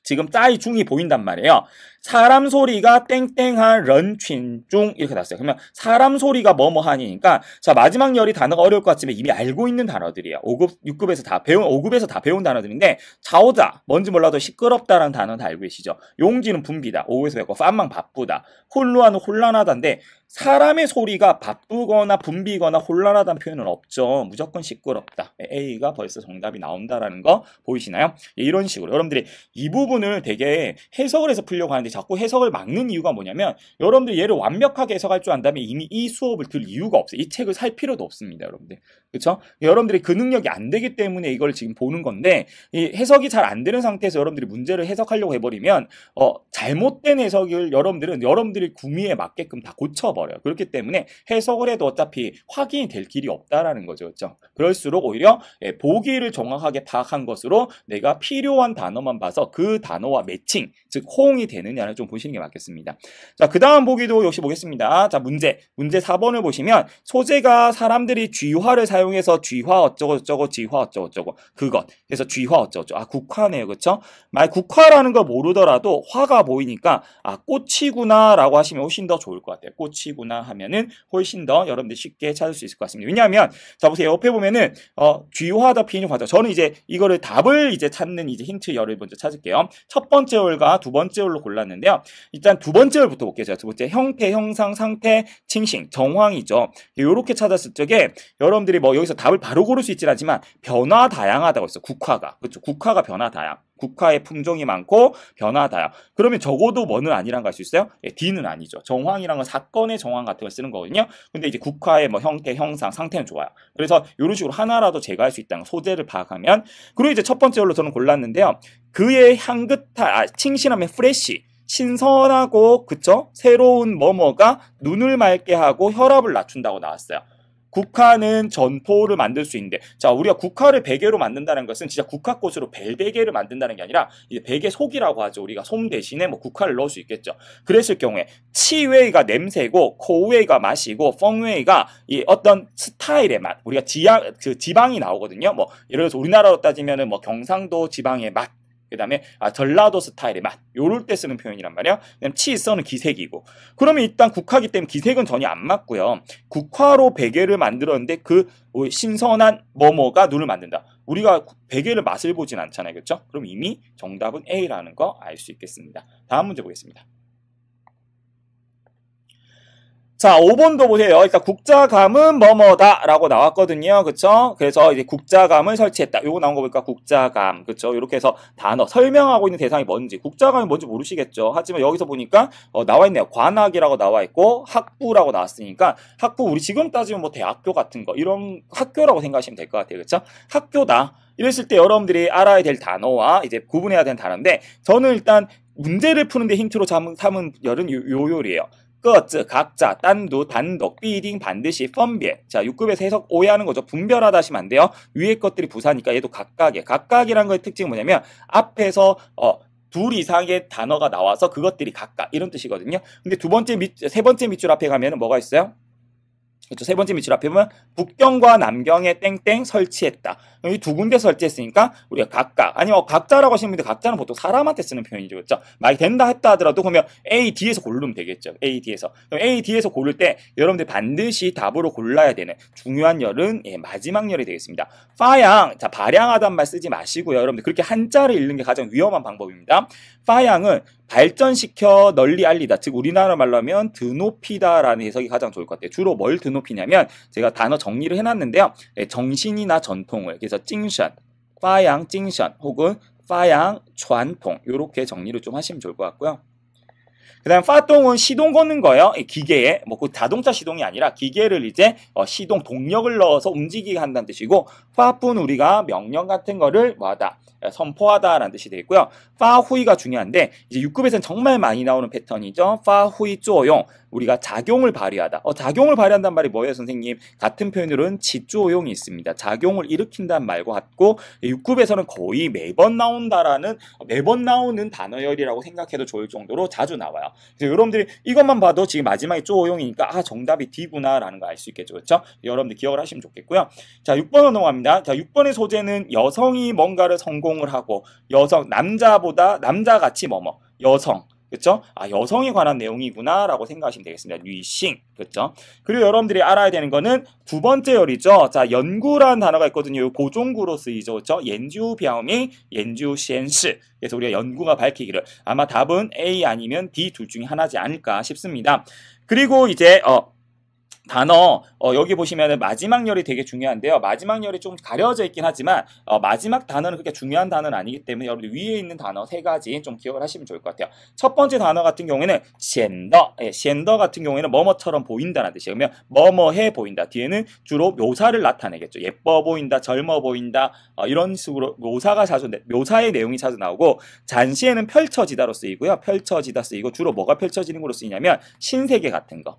지금 짜이 중이 보인단 말이에요. 사람 소리가 땡땡한 런쥔중 이렇게 났어요. 그러면 사람 소리가 뭐뭐하니까 니자 마지막 열이 단어가 어려울 것 같지만 이미 알고 있는 단어들이에요. 5급, 6급에서 다 배운 5급에서 다 배운 단어들인데 자오자 뭔지 몰라도 시끄럽다라는 단어 다 알고 계시죠. 용지는 분비다. 5급에서 배웠고 빰망 바쁘다. 혼루하는 혼란하다인데 사람의 소리가 바쁘거나 붐비거나 혼란하다는 표현은 없죠. 무조건 시끄럽다. A가 벌써 정답이 나온다라는 거 보이시나요? 예, 이런 식으로 여러분들이 이 부분을 되게 해석을 해서 풀려고 하는데 자꾸 해석을 막는 이유가 뭐냐면 여러분들 얘를 완벽하게 해석할 줄 안다면 이미 이 수업을 들 이유가 없어요. 이 책을 살 필요도 없습니다. 여러분들. 그렇죠? 여러분들이 그 능력이 안 되기 때문에 이걸 지금 보는 건데 해석이 잘 안 되는 상태에서 여러분들이 문제를 해석하려고 해버리면 어, 잘못된 해석을 여러분들은 여러분들이 구미에 맞게끔 다 고쳐 버려요. 그렇기 때문에 해석을 해도 어차피 확인이 될 길이 없다라는 거죠. 그렇죠? 그럴수록 오히려 예, 보기를 정확하게 파악한 것으로 내가 필요한 단어만 봐서 그 단어와 매칭, 즉 호응이 되느냐를 좀 보시는 게 맞겠습니다. 자, 그다음 보기도 역시 보겠습니다. 자, 문제. 문제 4번을 보시면 소재가 사람들이 쥐화를 사용해서 쥐화 어쩌고저쩌고 쥐화 어쩌고저쩌고 그것. 그래서 쥐화 어쩌고저쩌고. 아, 국화네요. 그렇죠? 말 국화라는 걸 모르더라도 화가 보이니까 아, 꽃이구나라고 하시면 훨씬 더 좋을 것 같아요. 꽃이 위치구나 하면은 훨씬 더 여러분들 쉽게 찾을 수 있을 것 같습니다. 왜냐하면 자 보세요 옆에 보면은 어, 주요하다 비인용하 저는 이제 이거를 답을 이제 찾는 이제 힌트 열을 먼저 찾을게요. 첫 번째 월과 두 번째 월로 골랐는데요. 일단 두 번째 월부터 볼게요. 자, 두 번째 형태, 형상, 상태, 칭싱, 정황이죠. 이렇게 찾았을 적에 여러분들이 뭐 여기서 답을 바로 고를 수 있진 않지만 변화 다양하다고 했어. 국화가 그렇죠. 국화가 변화 다양. 국화의 품종이 많고 변화다요. 그러면 적어도 뭐는 아니란 걸수 있어요? 예, D는 아니죠. 정황이란 건 사건의 정황 같은 걸 쓰는 거거든요. 근데 이제 국화의 뭐 형태, 형상, 상태는 좋아요. 그래서 이런 식으로 하나라도 제거할 수 있다는 소재를 파악하면 그리고 이제 첫 번째로 저는 골랐는데요. 그의 향긋한 아, 칭신함의 프레쉬 신선하고 그쵸 새로운 뭐뭐가 눈을 맑게 하고 혈압을 낮춘다고 나왔어요. 국화는 전포를 만들 수 있는데 자 우리가 국화를 베개로 만든다는 것은 진짜 국화꽃으로 벨베개를 만든다는 게 아니라 이제 베개 속이라고 하죠 우리가 솜 대신에 뭐 국화를 넣을 수 있겠죠 그랬을 경우에 치웨이가 냄새고 코웨이가 맛이고 펑웨이가 이 어떤 스타일의 맛 우리가 지하, 그 지방이 나오거든요 뭐 예를 들어서 우리나라로 따지면은 뭐 경상도 지방의 맛그 다음에 아, 전라도 스타일의 맛 요럴 때 쓰는 표현이란 말이야 그다음 치써는 기색이고 그러면 일단 국화기 때문에 기색은 전혀 안 맞고요 국화로 베개를 만들었는데 그 어, 신선한 뭐뭐가 눈을 만든다 우리가 베개를 맛을 보진 않잖아요 그렇죠 그럼 이미 정답은 A라는 거 알 수 있겠습니다 다음 문제 보겠습니다 자, 5번도 보세요. 그러니까 국자감은 뭐뭐다라고 나왔거든요. 그쵸? 그래서 이제 국자감을 설치했다. 요거 나온 거 보니까 국자감. 그쵸? 이렇게 해서 단어, 설명하고 있는 대상이 뭔지, 국자감이 뭔지 모르시겠죠. 하지만 여기서 보니까 어, 나와 있네요. 관학이라고 나와 있고, 학부라고 나왔으니까, 학부, 우리 지금 따지면 뭐 대학교 같은 거, 이런 학교라고 생각하시면 될 것 같아요. 그쵸? 학교다. 이랬을 때 여러분들이 알아야 될 단어와 이제 구분해야 되는 단어인데, 저는 일단 문제를 푸는데 힌트로 삼은 열은 요, 요요리예요. 各自, 각자, 단두, 단독, 비딩 반드시, 펀비에. 자, 6급에서 해석 오해하는 거죠. 분별하다 하시면 안 돼요. 위에 것들이 부사니까 얘도 각각의각각이라는 거의 특징이 뭐냐면 앞에서 어, 둘 이상의 단어가 나와서 그것들이 각각 이런 뜻이거든요. 근데 두 번째 밑, 세 번째 밑줄 앞에 가면 뭐가 있어요? 그렇죠. 세 번째 밑줄 앞에 보면 북경과 남경에 땡땡 설치했다. 이 두 군데 설치했으니까 우리가 각각 아니면 각자라고 하시는 분들 각자는 보통 사람한테 쓰는 표현이죠. 그렇죠? 만약 된다 했다 하더라도 그러면 A, D에서 고르면 되겠죠. A, D에서. 그럼 A, D에서 고를 때 여러분들 반드시 답으로 골라야 되는 중요한 열은 예, 마지막 열이 되겠습니다. 파양, 자 발양하단 말 쓰지 마시고요. 여러분들 그렇게 한자를 읽는 게 가장 위험한 방법입니다. 파양은 발전시켜 널리 알리다. 즉 우리나라 말로 하면 드높이다라는 해석이 가장 좋을 것 같아요. 주로 뭘 드높이냐면 제가 단어 정리를 해놨는데요. 네, 정신이나 전통을 그래서 찡션, 파양 찡션 혹은 파양 전통 이렇게 정리를 좀 하시면 좋을 것 같고요. 그다음 파동은 시동 거는 거예요. 기계에 뭐 그 자동차 시동이 아니라 기계를 이제 어, 시동 동력을 넣어서 움직이게 한다는 뜻이고 파뿐 우리가 명령 같은 거를 뭐하다 어, 선포하다라는 뜻이 되겠고요. 파후이가 중요한데 이제 6급에서는 정말 많이 나오는 패턴이죠. 파후이 쪼용 우리가 작용을 발휘하다. 어, 작용을 발휘한단 말이 뭐예요, 선생님? 같은 표현으로는 지쪼용이 있습니다. 작용을 일으킨단 말과 같고 6급에서는 거의 매번 나온다라는 매번 나오는 단어열이라고 생각해도 좋을 정도로 자주 나와요. 그래서 여러분들이 이것만 봐도 지금 마지막에 쪼용이니까 아 정답이 D구나라는 거 알 수 있겠죠, 그렇죠? 여러분들 기억을 하시면 좋겠고요. 자, 6번 넘어갑니다. 자, 6번의 소재는 여성이 뭔가를 성공 전공을 하고 여성 남자보다 남자같이 뭐뭐 여성 그렇죠? 아 여성에 관한 내용이구나라고 생각하시면 되겠습니다. 뉘싱 그렇죠? 그리고 여러분들이 알아야 되는 거는 두 번째 열이죠. 자연구란 단어가 있거든요. 고종구로 쓰이죠. 그렇죠? 연주 비아오미 연주 시엔스 그래서 우리가 연구가 밝히기를 아마 답은 A 아니면 D 둘 중에 하나지 않을까 싶습니다. 그리고 이제 어 단어 어, 여기 보시면 마지막 열이 되게 중요한데요. 마지막 열이 좀 가려져 있긴 하지만 어, 마지막 단어는 그렇게 중요한 단어는 아니기 때문에 여러분들 위에 있는 단어 세 가지 좀 기억을 하시면 좋을 것 같아요. 첫 번째 단어 같은 경우에는 샌더 예, 샌더 같은 경우에는 뭐뭐처럼 보인다는 뜻이에요. 그러면 뭐뭐해 보인다. 뒤에는 주로 묘사를 나타내겠죠. 예뻐 보인다, 젊어 보인다 어, 이런 식으로 묘사가 자주 묘사의 내용이 자주 나오고 잔시에는 펼쳐지다로 쓰이고요. 펼쳐지다 쓰이고 주로 뭐가 펼쳐지는 걸로 쓰이냐면 신세계 같은 거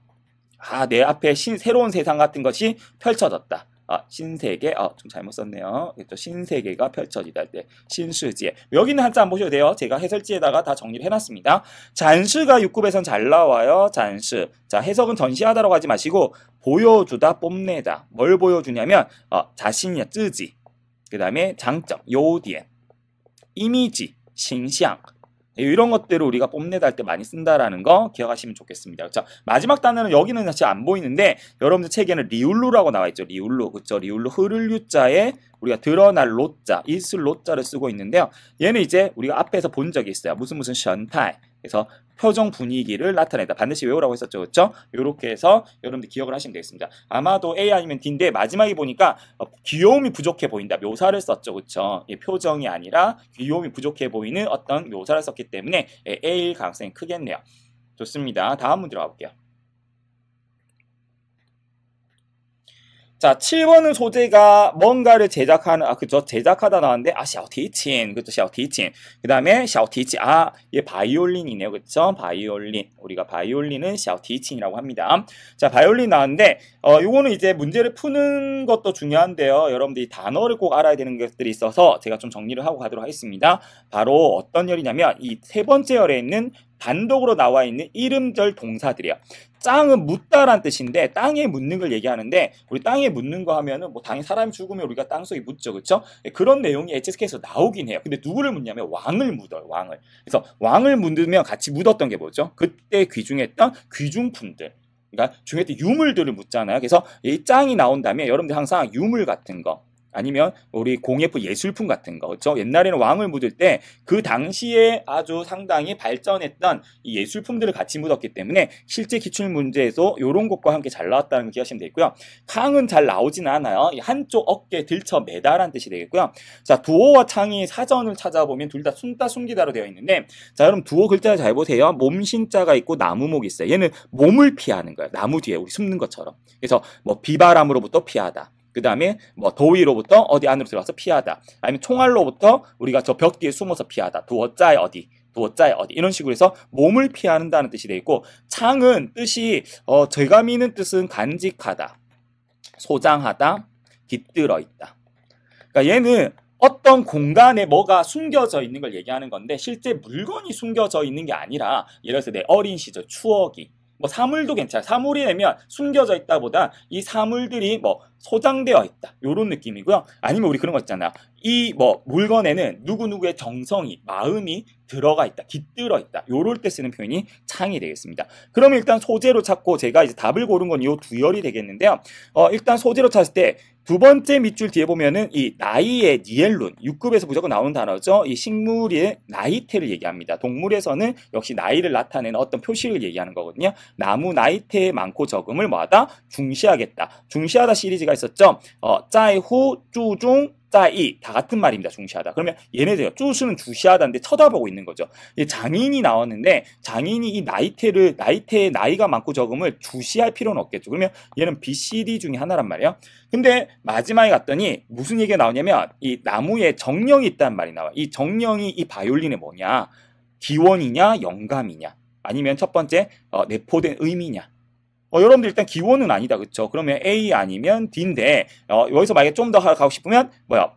아, 내 앞에 신, 새로운 세상 같은 것이 펼쳐졌다. 아, 신세계, 아, 좀 잘못 썼네요. 신세계가 펼쳐지다 할 때, 신수지에. 여기는 한자 안 보셔도 돼요. 제가 해설지에다가 다 정리를 해놨습니다. 잔수가 6급에선 잘 나와요. 잔수. 자, 해석은 전시하다라고 하지 마시고, 보여주다, 뽐내다. 뭘 보여주냐면, 어, 자신이야, 뜨지. 그 다음에 장점, 요디엔, 이미지, 신상, 이런 것들을 우리가 뽐내다 할 때 많이 쓴다라는 거 기억하시면 좋겠습니다. 자, 마지막 단어는 여기는 사실 안 보이는데 여러분들 책에는 리울루라고 나와 있죠. 리울루. 그렇죠? 리울루 흐를 유자에 우리가 드러날 로자, 이슬 로자를 쓰고 있는데요. 얘는 이제 우리가 앞에서 본 적이 있어요. 무슨 무슨 션타이 그래서 표정 분위기를 나타내다. 반드시 외우라고 했었죠. 그렇죠? 이렇게 해서 여러분들 기억을 하시면 되겠습니다. 아마도 A 아니면 D인데 마지막에 보니까 어, 귀여움이 부족해 보인다. 묘사를 썼죠. 그렇죠? 표정이 아니라 귀여움이 부족해 보이는 어떤 묘사를 썼기 때문에 예, A일 가능성이 크겠네요. 좋습니다. 다음 문제로 가볼게요. 자, 7번은 소재가 뭔가를 제작하는, 아, 그죠? 제작하다 나왔는데, 아, 샤오티친. 그죠? 샤오티친. 그 다음에 샤오티친. 아, 얘 바이올린이네요. 그죠? 바이올린. 우리가 바이올린은 샤오티친이라고 합니다. 자, 바이올린 나왔는데, 어, 요거는 이제 문제를 푸는 것도 중요한데요. 여러분들이 단어를 꼭 알아야 되는 것들이 있어서 제가 좀 정리를 하고 가도록 하겠습니다. 바로 어떤 열이냐면, 이 세 번째 열에 있는 단독으로 나와 있는 이름절 동사들이야. 짱은 묻다란 뜻인데 땅에 묻는 걸 얘기하는데 우리 땅에 묻는 거 하면은 뭐 당연히 사람이 죽으면 우리가 땅속에 묻죠. 그렇죠? 그런 내용이 HSK에서 나오긴 해요. 근데 누구를 묻냐면 왕을 묻어요. 왕을. 그래서 왕을 묻으면 같이 묻었던 게 뭐죠? 그때 귀중했던 귀중품들. 그러니까 중에 유물들을 묻잖아요. 그래서 이 짱이 나온 다음에 여러분들 항상 유물 같은 거 아니면 우리 공예품 예술품 같은 거죠. 옛날에는 왕을 묻을 때 그 당시에 아주 상당히 발전했던 이 예술품들을 같이 묻었기 때문에 실제 기출 문제에서 이런 것과 함께 잘 나왔다는 걸 기억하시면 되고요. 겠강은잘 나오진 않아요. 한쪽 어깨 들쳐 매달한 뜻이 되겠고요. 자, 두어와 창이 사전을 찾아보면 둘 다 숨다 숨기다로 되어 있는데 자, 여러분 두어 글자를 잘 보세요. 몸신자가 있고 나무목이 있어요. 얘는 몸을 피하는 거예요. 나무 뒤에 우리 숨는 것처럼. 그래서 뭐 비바람으로부터 피하다. 그 다음에 뭐 더위로부터 어디 안으로 들어가서 피하다. 아니면 총알로부터 우리가 저 벽 뒤에 숨어서 피하다. 도어짜에 어디. 도어짜에 어디. 이런 식으로 해서 몸을 피한다는 뜻이 되어 있고 창은 뜻이 어, 제가 미는 뜻은 간직하다. 소장하다. 깃들어 있다. 그러니까 얘는 어떤 공간에 뭐가 숨겨져 있는 걸 얘기하는 건데 실제 물건이 숨겨져 있는 게 아니라 예를 들어서 내 어린 시절 추억이 뭐 사물도 괜찮아요. 사물이되면 숨겨져 있다보다 이 사물들이 뭐 소장되어 있다. 요런 느낌이고요. 아니면 우리 그런 거 있잖아요. 이 뭐 물건에는 누구누구의 정성이, 마음이 들어가 있다. 깃들어 있다. 요럴 때 쓰는 표현이 창이 되겠습니다. 그럼 일단 소재로 찾고 제가 이제 답을 고른 건 이 두열이 되겠는데요. 어, 일단 소재로 찾을 때두 번째 밑줄 뒤에 보면은 이 나이의 니엘룬 6급에서 무조건 나오는 단어죠. 이 식물의 나이테를 얘기합니다. 동물에서는 역시 나이를 나타내는 어떤 표시를 얘기하는 거거든요. 나무 나이테 많고 적음을 뭐하다 중시하겠다. 중시하다 시리즈가 있었죠. 어, 짜이후, 쭈중, 짜이 다 같은 말입니다. 중시하다. 그러면 얘네들요. 쭈스는 주시하다인데 쳐다보고 있는 거죠. 장인이 나왔는데 장인이 이 나이테를 나이테의 나이가 많고 적음을 주시할 필요는 없겠죠. 그러면 얘는 B, C, D 중에 하나란 말이에요. 근데 마지막에 갔더니 무슨 얘기가 나오냐면 이 나무에 정령이 있다는 말이 나와. 이 정령이 이 바이올린에 뭐냐? 기원이냐, 영감이냐? 아니면 첫 번째 어, 내포된 의미냐? 어, 여러분들 일단 기호는 아니다. 그쵸? 그러면 A 아니면 D인데, 어, 여기서 만약에 좀 더 가고 싶으면, 뭐야?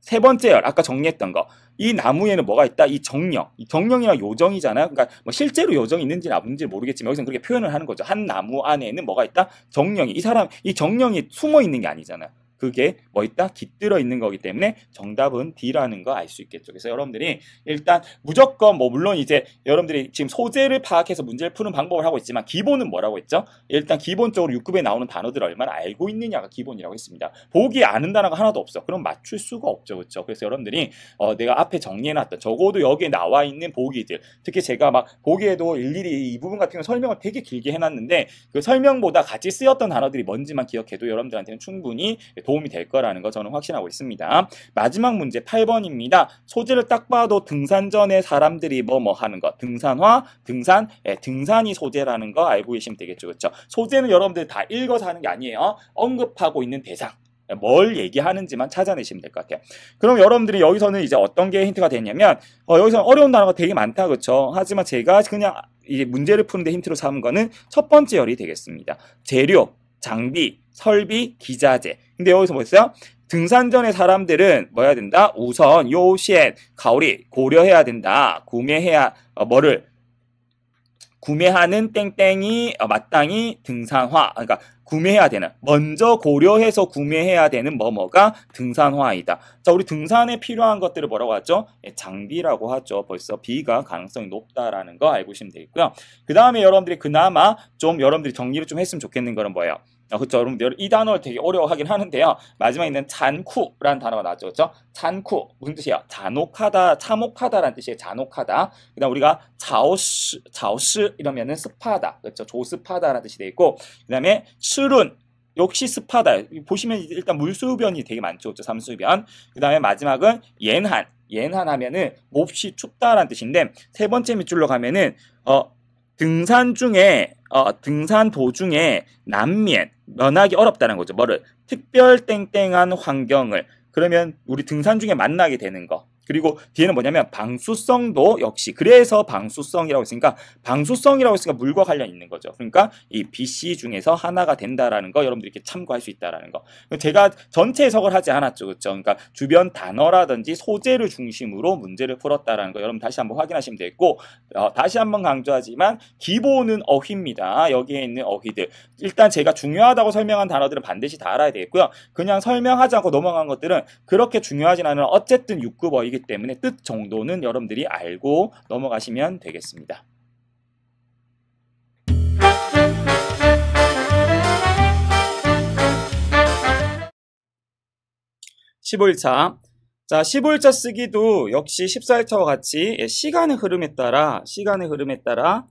세 번째 열, 아까 정리했던 거. 이 나무에는 뭐가 있다? 이 정령. 이 정령이랑 요정이잖아 그러니까 뭐 실제로 요정이 있는지나쁜지 모르겠지만 여기서 그렇게 표현을 하는 거죠. 한 나무 안에는 뭐가 있다? 정령이. 이 사람, 이 정령이 숨어 있는 게 아니잖아요. 그게 뭐 있다? 깃들어 있는 거기 때문에 정답은 D라는 거 알 수 있겠죠. 그래서 여러분들이 일단 무조건 뭐 물론 이제 여러분들이 지금 소재를 파악해서 문제를 푸는 방법을 하고 있지만 기본은 뭐라고 했죠? 일단 기본적으로 6급에 나오는 단어들을 얼마나 알고 있느냐가 기본이라고 했습니다. 보기 아는 단어가 하나도 없어. 그럼 맞출 수가 없죠. 그렇죠? 그래서 여러분들이 어, 내가 앞에 정리해놨던 적어도 여기에 나와 있는 보기들 특히 제가 막 보기에도 일일이 이 부분 같은 경우 설명을 되게 길게 해놨는데 그 설명보다 같이 쓰였던 단어들이 뭔지만 기억해도 여러분들한테는 충분히 도움이 될 거라는 거 저는 확신하고 있습니다. 마지막 문제 8번입니다. 소재를 딱 봐도 등산 전에 사람들이 뭐뭐 뭐 하는 거 등산화, 등산, 예, 등산이 소재라는 거 알고 계시면 되겠죠. 그렇죠? 소재는 여러분들 다 읽어서 하는 게 아니에요. 언급하고 있는 대상, 예, 뭘 얘기하는지만 찾아내시면 될 것 같아요. 그럼 여러분들이 여기서는 이제 어떤 게 힌트가 되냐면 어, 여기서 는 어려운 단어가 되게 많다 그렇죠. 하지만 제가 그냥 이제 문제를 푸는데 힌트로 삼은 거는 첫 번째 열이 되겠습니다. 재료, 장비, 설비, 기자재. 근데 여기서 뭐였어요? 등산 전의 사람들은 뭐 해야 된다? 우선 요시엔 가오리 고려해야 된다. 구매해야 어, 뭐를 구매하는 땡땡이 어, 마땅히 등산화 그러니까 구매해야 되는 먼저 고려해서 구매해야 되는 뭐뭐가 등산화이다. 자 우리 등산에 필요한 것들을 뭐라고 하죠? 예, 장비라고 하죠. 벌써 B가 가능성이 높다라는 거 알고 있으면 되겠고요. 그 다음에 여러분들이 그나마 좀 여러분들이 정리를 좀 했으면 좋겠는 거는 뭐예요? 어, 아, 그렇 여러분 이 단어를 되게 어려워하긴 하는데요. 마지막에 있는 잔쿠라는 단어가 나왔죠. 그렇 잔쿠 무슨 뜻이에요? 잔혹하다, 참혹하다라는 뜻이에요. 잔혹하다. 그다음 우리가 자오스, 자오스 이러면은 습하다, 그렇 조습하다라는 뜻이 되어 있고, 그다음에 슈은 역시 습하다. 보시면 일단 물수변이 되게 많죠. 그렇 삼수변. 그다음에 마지막은 옌한. 옌한 하면은 몹시 춥다라는 뜻인데 세 번째 밑줄로 가면은 어 등산 중에 어, 등산 도중에 난면 면하기 어렵다는 거죠. 뭐를 특별 땡땡한 환경을 그러면 우리 등산 중에 만나게 되는 거 그리고 뒤에는 뭐냐면 방수성도 역시 그래서 방수성이라고 했으니까 방수성이라고 했으니까 물과 관련 있는 거죠. 그러니까 이 BC 중에서 하나가 된다라는 거 여러분들이 렇게 참고할 수 있다라는 거. 제가 전체 해석을 하지 않았죠. 그렇죠? 그러니까 주변 단어라든지 소재를 중심으로 문제를 풀었다라는 거 여러분 다시 한번 확인하시면 되겠고 어, 다시 한번 강조하지만 기본은 어휘입니다. 여기에 있는 어휘들. 일단 제가 중요하다고 설명한 단어들은 반드시 다 알아야 되겠고요. 그냥 설명하지 않고 넘어간 것들은 그렇게 중요하진 않은 어쨌든 6급 어휘 되기 때문에 뜻 정도는 여러분들이 알고 넘어가시면 되겠습니다. (15일차) 자, 1 5일차 쓰기도 역시 14일차와 같이 시간의 흐름에 따라, 시간의 흐름에 따라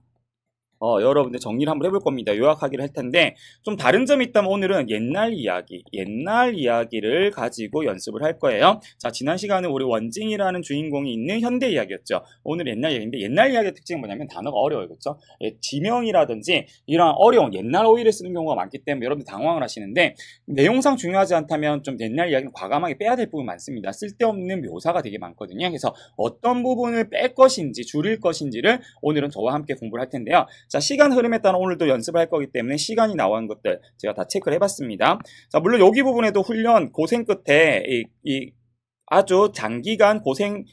어, 여러분들 정리를 한번 해볼 겁니다. 요약하기를 할 텐데 좀 다른 점이 있다면 오늘은 옛날 이야기, 옛날 이야기를 가지고 연습을 할 거예요. 자, 지난 시간에 우리 원징이라는 주인공이 있는 현대 이야기였죠. 오늘 옛날 이야기인데 옛날 이야기의 특징은 뭐냐면 단어가 어려워요. 그렇죠? 예, 지명이라든지 이런 어려운 옛날 오일을 쓰는 경우가 많기 때문에 여러분들 당황을 하시는데 내용상 중요하지 않다면 좀 옛날 이야기는 과감하게 빼야 될 부분이 많습니다. 쓸데없는 묘사가 되게 많거든요. 그래서 어떤 부분을 뺄 것인지 줄일 것인지를 오늘은 저와 함께 공부를 할 텐데요. 자, 시간 흐름에 따라 오늘도 연습을 할 거기 때문에 시간이 나온 것들 제가 다 체크를 해봤습니다. 자, 물론 여기 부분에도 훈련 고생 끝에 이, 이 아주 장기간 고생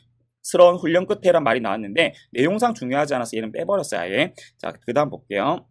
스러운 훈련 끝에란 말이 나왔는데 내용상 중요하지 않아서 얘는 빼버렸어요. 아예. 자, 그다음 볼게요.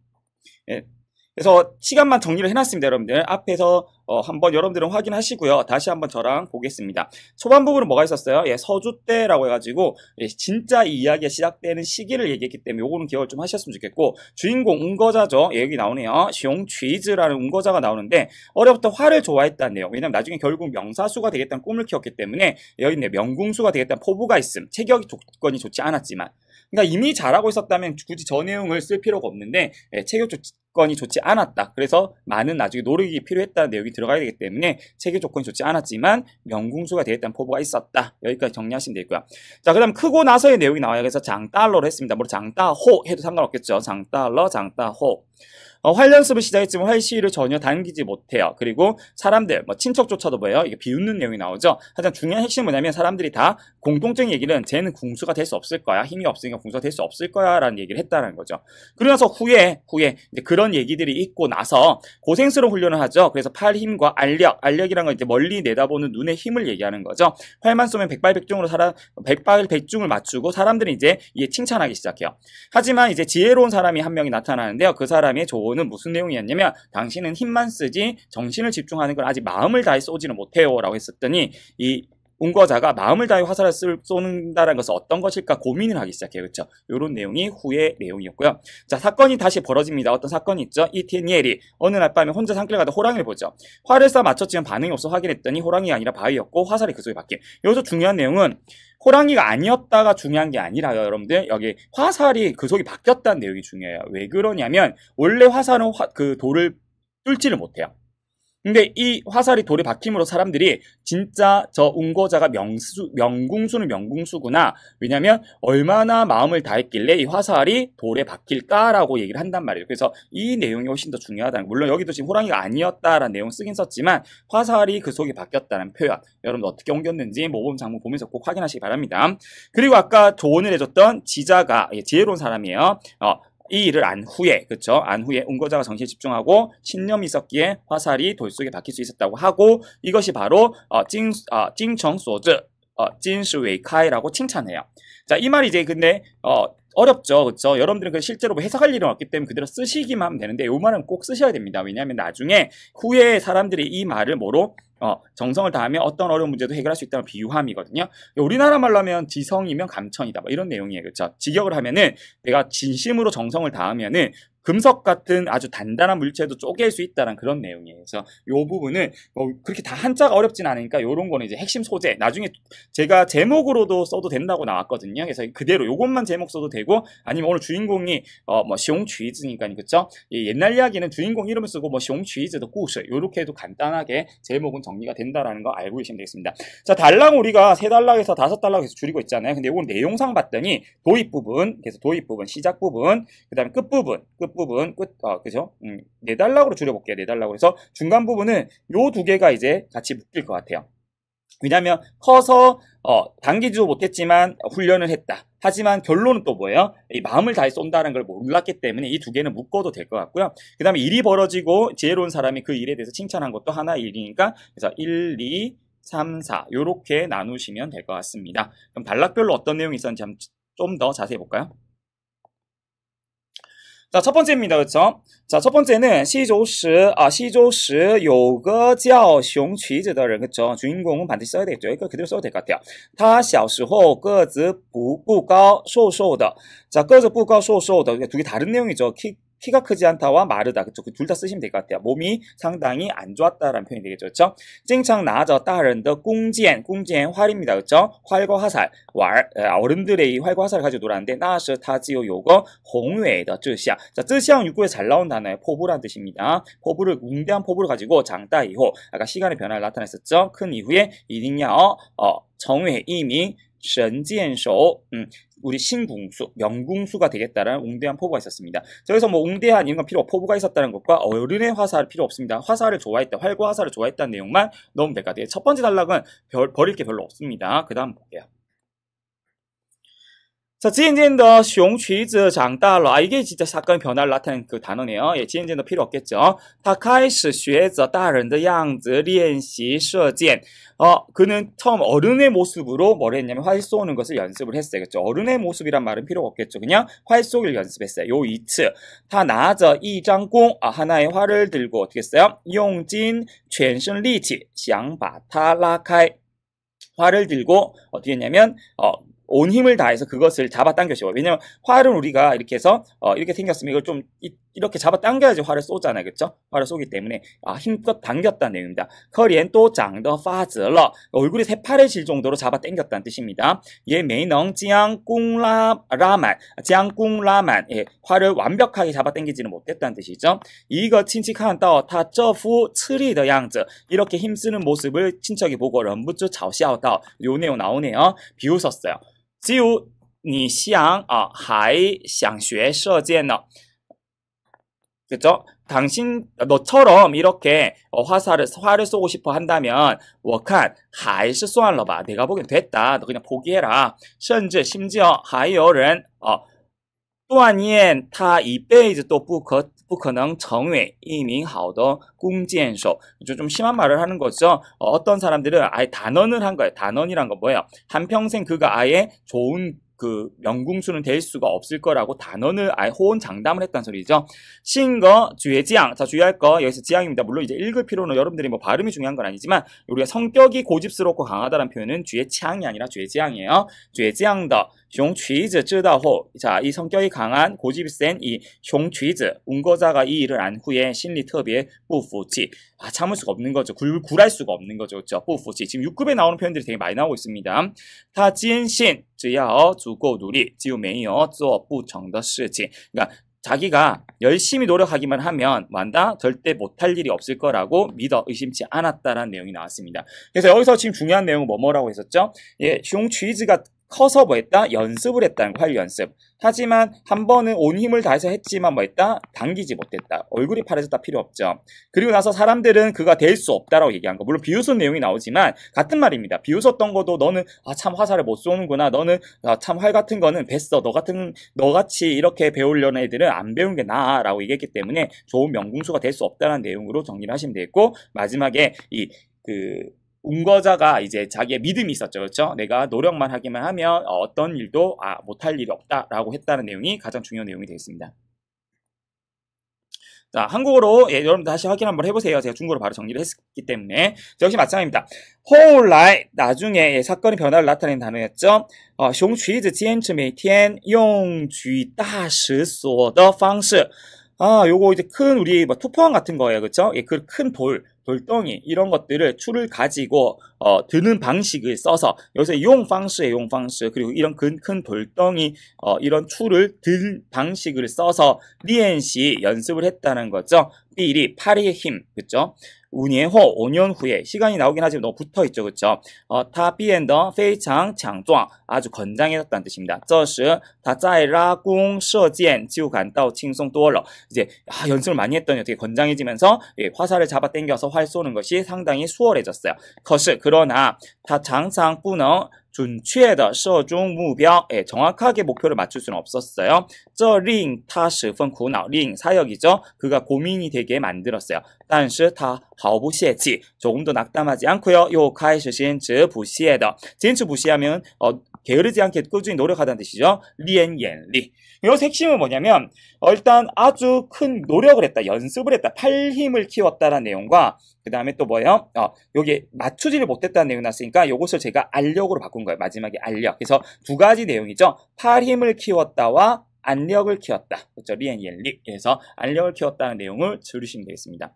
예, 그래서 시간만 정리를 해놨습니다, 여러분들. 앞에서 어, 한번 여러분들은 확인하시고요. 다시 한번 저랑 보겠습니다. 초반 부분은 뭐가 있었어요? 예, 서주 때라고 해가지고 예, 진짜 이 이야기가 시작되는 시기를 얘기했기 때문에 요거는 기억을 좀 하셨으면 좋겠고 주인공 운거자죠. 예, 여기 나오네요. 시옹 취즈라는 운거자가 나오는데 어려부터 화를 좋아했다는 내용. 왜냐면 나중에 결국 명사수가 되겠다는 꿈을 키웠기 때문에 여기 있 명궁수가 되겠다는 포부가 있음. 체격 이 조건이 좋지 않았지만 그러니까 이미 잘하고 있었다면 굳이 저 내용을 쓸 필요가 없는데 예, 체격 조건이 좋지 않았다. 그래서 많은 나중에 노력이 필요했다는 내용이 들어가야 되기 때문에 체격 조건이 좋지 않았지만 명궁수가 되겠다는 포부가 있었다. 여기까지 정리하시면 되고요. 자, 그다음 크고 나서의 내용이 나와요. 그래서 장달러를 했습니다. 뭐 장따호 해도 상관없겠죠. 장달러, 장따호. 어, 활 연습을 시작했지만 활 시위를 전혀 당기지 못해요. 그리고 사람들, 뭐 친척조차도 뭐예요? 이게 비웃는 내용이 나오죠. 하지만 중요한 핵심은 뭐냐면 사람들이 다 공통적인 얘기는 쟤는 궁수가 될 수 없을 거야. 힘이 없으니까 궁수가 될 수 없을 거야. 라는 얘기를 했다는 거죠. 그러면서 후에, 후에 이제 그런 얘기들이 있고 나서 고생스러운 훈련을 하죠. 그래서 팔 힘과 알력, 알력이란 건 이제 멀리 내다보는 눈의 힘을 얘기하는 거죠. 활만 쏘면 백발백중으로 사람, 백발백중을 맞추고 사람들이 이제 이게 칭찬하기 시작해요. 하지만 이제 지혜로운 사람이 한 명이 나타나는데요. 그 사람의 좋은 5는 무슨 내용이었냐면 당신은 힘만 쓰지 정신을 집중하는 걸 아직 마음을 다해 쏘지는 못해요 라고 했었더니 이 공거자가 마음을 다해 화살을 쏘는다는 것은 어떤 것일까 고민을 하기 시작해요. 그렇죠? 이런 내용이 후의 내용이었고요. 자, 사건이 다시 벌어집니다. 어떤 사건이 있죠? 이티니엘이 어느 날 밤에 혼자 산길 가다 호랑이를 보죠. 화를 쏴 맞췄지만 반응이 없어 확인했더니 호랑이가 아니라 바위였고 화살이 그 속에 박힌. 여기서 중요한 내용은 호랑이가 아니었다가 중요한 게 아니라요, 여러분들. 여기 화살이 그 속이 바뀌었다는 내용이 중요해요. 왜 그러냐면 원래 화살은 화, 그 돌을 뚫지를 못해요. 근데 이 화살이 돌에 박힘으로 사람들이 진짜 저운고자가 명수, 명궁수는 명궁수구나. 왜냐면 얼마나 마음을 다했길래 이 화살이 돌에 박힐까라고 얘기를 한단 말이에요. 그래서 이 내용이 훨씬 더 중요하다는, 물론 여기도 지금 호랑이가 아니었다라는 내용 쓰긴 썼지만 화살이 그 속에 박혔다는 표현. 여러분 어떻게 옮겼는지 모범 장문 보면서 꼭 확인하시기 바랍니다. 그리고 아까 조언을 해줬던 지자가, 예, 지혜로운 사람이에요. 어, 이 일을 안 후에 그쵸안 후에 운거자가 정신에 집중하고 신념이 있었기에 화살이 돌 속에 박힐 수 있었다고 하고 이것이 바로 어, 징, 어, 징청소즈 어, 찐스웨이카이라고 칭찬해요. 자, 이 말이 이제 근데 어, 어렵죠. 그렇죠? 여러분들은 그 실제로 뭐 해석할 일은 없기 때문에 그대로 쓰시기만 하면 되는데 요 말은 꼭 쓰셔야 됩니다. 왜냐하면 나중에 후에 사람들이 이 말을 뭐로 어, 정성을 다하면 어떤 어려운 문제도 해결할 수 있다는 비유함이거든요. 우리나라 말로 하면 지성이면 감천이다. 뭐 이런 내용이에요. 그렇죠? 직역을 하면은 내가 진심으로 정성을 다하면은 금석 같은 아주 단단한 물체도 쪼갤 수 있다는 그런 내용이에요. 그래서 이 부분은 뭐 그렇게 다 한자가 어렵진 않으니까 이런 거는 이제 핵심 소재. 나중에 제가 제목으로도 써도 된다고 나왔거든요. 그래서 그대로 이것만 제목 써도 되고 아니면 오늘 주인공이 어뭐 시옹취즈니까요, 그렇죠? 옛날 이야기는 주인공 이름을 쓰고 뭐 시옹취즈도 꾸스 우 이렇게 해도 간단하게 제목은 정리가 된다라는 거 알고 계시면 되겠습니다. 자 달랑 우리가 세 달락에서 다섯 달락에서 줄이고 있잖아요. 근데 이건 내용상 봤더니 도입 부분, 그래서 도입 부분, 시작 부분, 그다음에 끝 부분, 끝가 부분 끝, 아, 그죠? 음, 4달러로 줄여볼게요. 네달러로 해서 중간 부분은 요 두 개가 이제 같이 묶일 것 같아요. 왜냐면 커서 어, 당기지도 못했지만 훈련을 했다. 하지만 결론은 또 뭐예요? 이 마음을 다해 쏜다는 걸 몰랐기 때문에 이 두 개는 묶어도 될 것 같고요. 그 다음에 일이 벌어지고 지혜로운 사람이 그 일에 대해서 칭찬한 것도 하나 일이니까 그래서 1, 2, 3, 4 이렇게 나누시면 될 것 같습니다. 그럼 단락별로 어떤 내용이 있었는지 좀 더 자세히 볼까요? 자, 첫 번째입니다. 그렇죠? 자, 첫 번째는 시조시 아, 시조시 요거 叫熊渠子的人 그렇죠? 주인공은 반드시 써야 되겠죠. 이거 그대로 써도 될 것 같아요. 他小时候个子不不高瘦瘦的. 자, 个子不高瘦瘦的. 두개 다른 내용이죠. 키 키가 크지 않다와 마르다 그쪽 그 둘 다 쓰시면 될 것 같아요. 몸이 상당히 안 좋았다라는 표현이 되겠죠. 그렇 찡창 나아졌다人的 꽁지엔 꽁지엔 활입니다. 그쵸 활과 화살 왈 어른들의 이 활과 화살을 가지고 놀았는데 나스타지오 요거 홍웨의的 뜻이야. 자, 뜻이육구에잘 나온 단어예요. 포부란 뜻입니다. 포부를 웅대한 포부를 가지고 장다 이호 아까 시간의 변화를 나타냈었죠. 큰 이후에 이딩야어 어 정외 이밍 神箭手，嗯， 우리 신궁수, 명궁수가 되겠다라는 옹대한 포부가 있었습니다. 그래서 뭐 옹대한 이런 건 필요 없고 포부가 있었다는 것과 어른의 화살 필요 없습니다. 화살을 좋아했다, 활과 화살을 좋아했다는 내용만 넣으면 될 것 같아요. 첫 번째 단락은 별, 버릴 게 별로 없습니다. 그 다음 볼게요. 자, 지엔더 숑취즈 장달러. 이게 진짜 사건 변화를 나타낸 그 단어네요. 예, 지엔더 필요 없겠죠. 다카이시 쉐저 다른의 양즈 리엔시 셔젠. 어, 그는 처음 어른의 모습으로 뭘 했냐면 활 쏘는 것을 연습을 했어요. 그죠 어른의 모습이란 말은 필요 없겠죠. 그냥 활 쏘기를 연습했어요. 요 이츠. 다 나저 이장공. 아, 하나의 활을 들고 어떻게 했어요? 용진 전신 리치. 샹바타 라카이. 활을 들고 어떻게 했냐면 어, 온 힘을 다해서 그것을 잡아당겨줘요. 왜냐면 하 활은 우리가 이렇게 해서 어, 이렇게 생겼으면 이걸 좀 이, 렇게 잡아당겨야지 활을 쏘잖아요. 그렇죠? 활을 쏘기 때문에 아, 힘껏 당겼다는 내용입니다. 커리엔 또 장더 파즈러 얼굴이 새파래질 정도로 잡아당겼다는 뜻입니다. 예, 메이넝 지앙꿍라 만 지앙꿍라만 예, 활을 완벽하게 잡아당기지는 못했다는 뜻이죠. 이거 친치한 떠 타저후 츠리더 양즈 이렇게 힘쓰는 모습을 친척이 보고 런부츠 자오시아오다요 내용 나오네요. 비웃었어요. 只有你想啊，还想学射箭呢， 그죠? 당신 아， 너처럼 이렇게 어, 화살을 화를 쏘고 싶어 한다면 워칸 하이스 쏘알러봐 내가 보기엔 됐다 너 그냥 포기해라 심지 심지어 하이어는 어 段燕他一辈子都不可不可能成为一名好的弓箭手。좀 심한 말을 하는 거죠. 어떤 사람들은 아예 단언을 한 거예요. 단언이란 건 뭐예요? 한 평생 그가 아예 좋은 그 명궁수는 될 수가 없을 거라고 단언을 아예 호언장담을 했단 소리죠. 신거 주의지앙자 주의할 거 여기서 지앙입니다 물론 이제 읽을 필요는 여러분들이 뭐 발음이 중요한 건 아니지만 우리가 성격이 고집스럽고 강하다는 표현은 주의치이 아니라 주의지앙이에요주의지앙더 숑취즈 쯔다호 자, 이 성격이 강한 고집이 센이 숑취즈 운거자가 이 일을 안 후에 심리 터비의 뿌푸치 아, 참을 수가 없는 거죠. 굴, 굴할 수가 없는 거죠. 그렇죠? 뿌푸치 지금 6급에 나오는 표현들이 되게 많이 나오고 있습니다. 타진신 쯔야어 주고 누리 지우메이어 쪼부청的事情 그러니까 자기가 열심히 노력하기만 하면 완다 절대 못할 일이 없을 거라고 믿어 의심치 않았다라는 내용이 나왔습니다. 그래서 여기서 지금 중요한 내용은 뭐뭐라고 했었죠? 예, 숑취즈가 커서 뭐 했다? 연습을 했다는 거, 활 연습. 하지만 한 번은 온 힘을 다해서 했지만 뭐 했다? 당기지 못했다. 얼굴이 파래졌다 필요 없죠. 그리고 나서 사람들은 그가 될 수 없다라고 얘기한 거. 물론 비웃은 내용이 나오지만 같은 말입니다. 비웃었던 것도 너는 아참 화살을 못 쏘는구나. 너는 아참 활 같은 거는 뱄어. 너 같은 너같이 이렇게 배우려는 애들은 안 배운 게 나아라고 얘기했기 때문에 좋은 명궁수가 될 수 없다는 내용으로 정리를 하시면 되겠고 마지막에 이그 운거자가 이제 자기의 믿음이 있었죠. 그렇죠? 내가 노력만 하기만 하면 어, 어떤 일도 아, 못할 일이 없다라고 했다는 내용이 가장 중요한 내용이 되겠습니다. 자, 한국어로 예, 여러분 다시 확인 한번 해보세요. 제가 중국어로 바로 정리를 했기 때문에 자, 역시 마찬가지입니다. 홀라이 나중에 예, 사건의 변화를 나타낸 단어였죠. 어, 熊 취즈 坚持每天用举大石所的方式 아, 요거 이제 큰 우리 뭐투함 같은 거예요. 그쵸 예, 그큰 돌, 돌덩이 이런 것들을 줄을 가지고 어, 드는 방식을 써서 요새 용방수의 용방수 그리고 이런 큰, 큰 돌덩이 어, 이런 추를 든 방식을 써서 리엔시 연습을 했다는 거죠. 삐리, 파리의 힘, 그렇죠? 5年후 5년 후에 시간이 나오긴 하지만 너무 붙어 있죠. 그렇죠? 어, 타비엔더 페이창 장壮 아주 건장해졌다는 뜻입니다. 저这다他在라궁射箭 지우간다오 칭송多了 이제 아, 연습을 많이 했더니 어떻게 건장해지면서 예, 화살을 잡아 당겨서 활 쏘는 것이 상당히 수월해졌어요. 可是 그러나 다 장상 뿌능 준취해다 서종 무병 예, 정확하게 목표를 맞출 수는 없었어요. 저링 타스펀 구나 링 사역이죠. 그가 고민이 되게 만들었어요. 但是他毫不泄气 조금도 낙담하지 않고요. 요 카이스 신츠 부시에다 진츠 부시하면 어, 게으르지 않게 꾸준히 노력하다는 뜻이죠. 리엔옌리 여기서 핵심은 뭐냐면 어, 일단 아주 큰 노력을 했다. 연습을 했다. 팔 힘을 키웠다라는 내용과 그 다음에 또 뭐예요? 어, 여기 맞추지를 못했다는 내용이 났으니까 이것을 제가 알력으로 바꾼 거예요. 마지막에 알력. 그래서 두 가지 내용이죠. 팔 힘을 키웠다와 안력을 키웠다. 그렇죠? 리엔옌리 그래서 안력을 키웠다는 내용을 줄이시면 되겠습니다.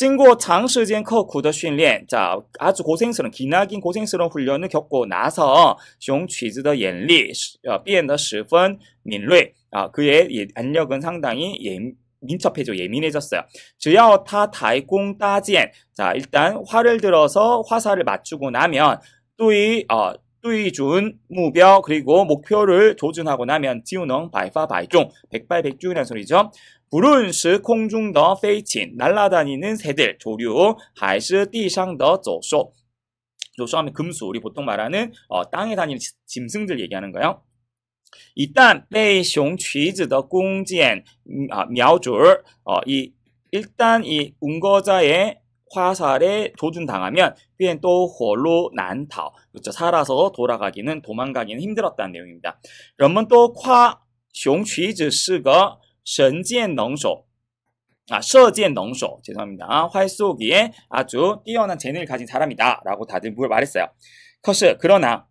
经过长时间刻苦的训练，자 아주 고생스러운 기나긴 고생스러운 훈련을 겪고 나서 숑 취즈의 眼力 어, 变得十分 민뢰 아 그의 예， 안력은 상당히 예, 민첩해져 예민해졌어요. 只要他抬弓搭箭자 일단 활을 들어서 화살을 맞추고 나면 또이 어, 뚜이준 무벼 그리고 목표를 조준하고 나면 지우능 발파 발종 백발백중이라는 소리죠. 不论是중中 페이친, 날아다니는 새들, 조류, 하이스 디상 더조兽 조소하면 금수, 우리 보통 말하는 어, 땅에 다니는 짐승들 얘기하는 거예요. 일단 被熊锤子的弓箭 음， 아, 瞄准, 어, 이 일단 이 운거자의 화살에 조준당하면 비또홀로 난타 그렇죠 살아서 돌아가기는 도망가기는 힘들었다는 내용입니다. 그러면 또 콰, 熊锤子是个神箭能手. 아, 아,射箭 能手. 죄송합니다. 아, 활 쏘기에 아주 뛰어난 재능을 가진 사람이다. 라고 다들 말했어요. 可是, 그러나,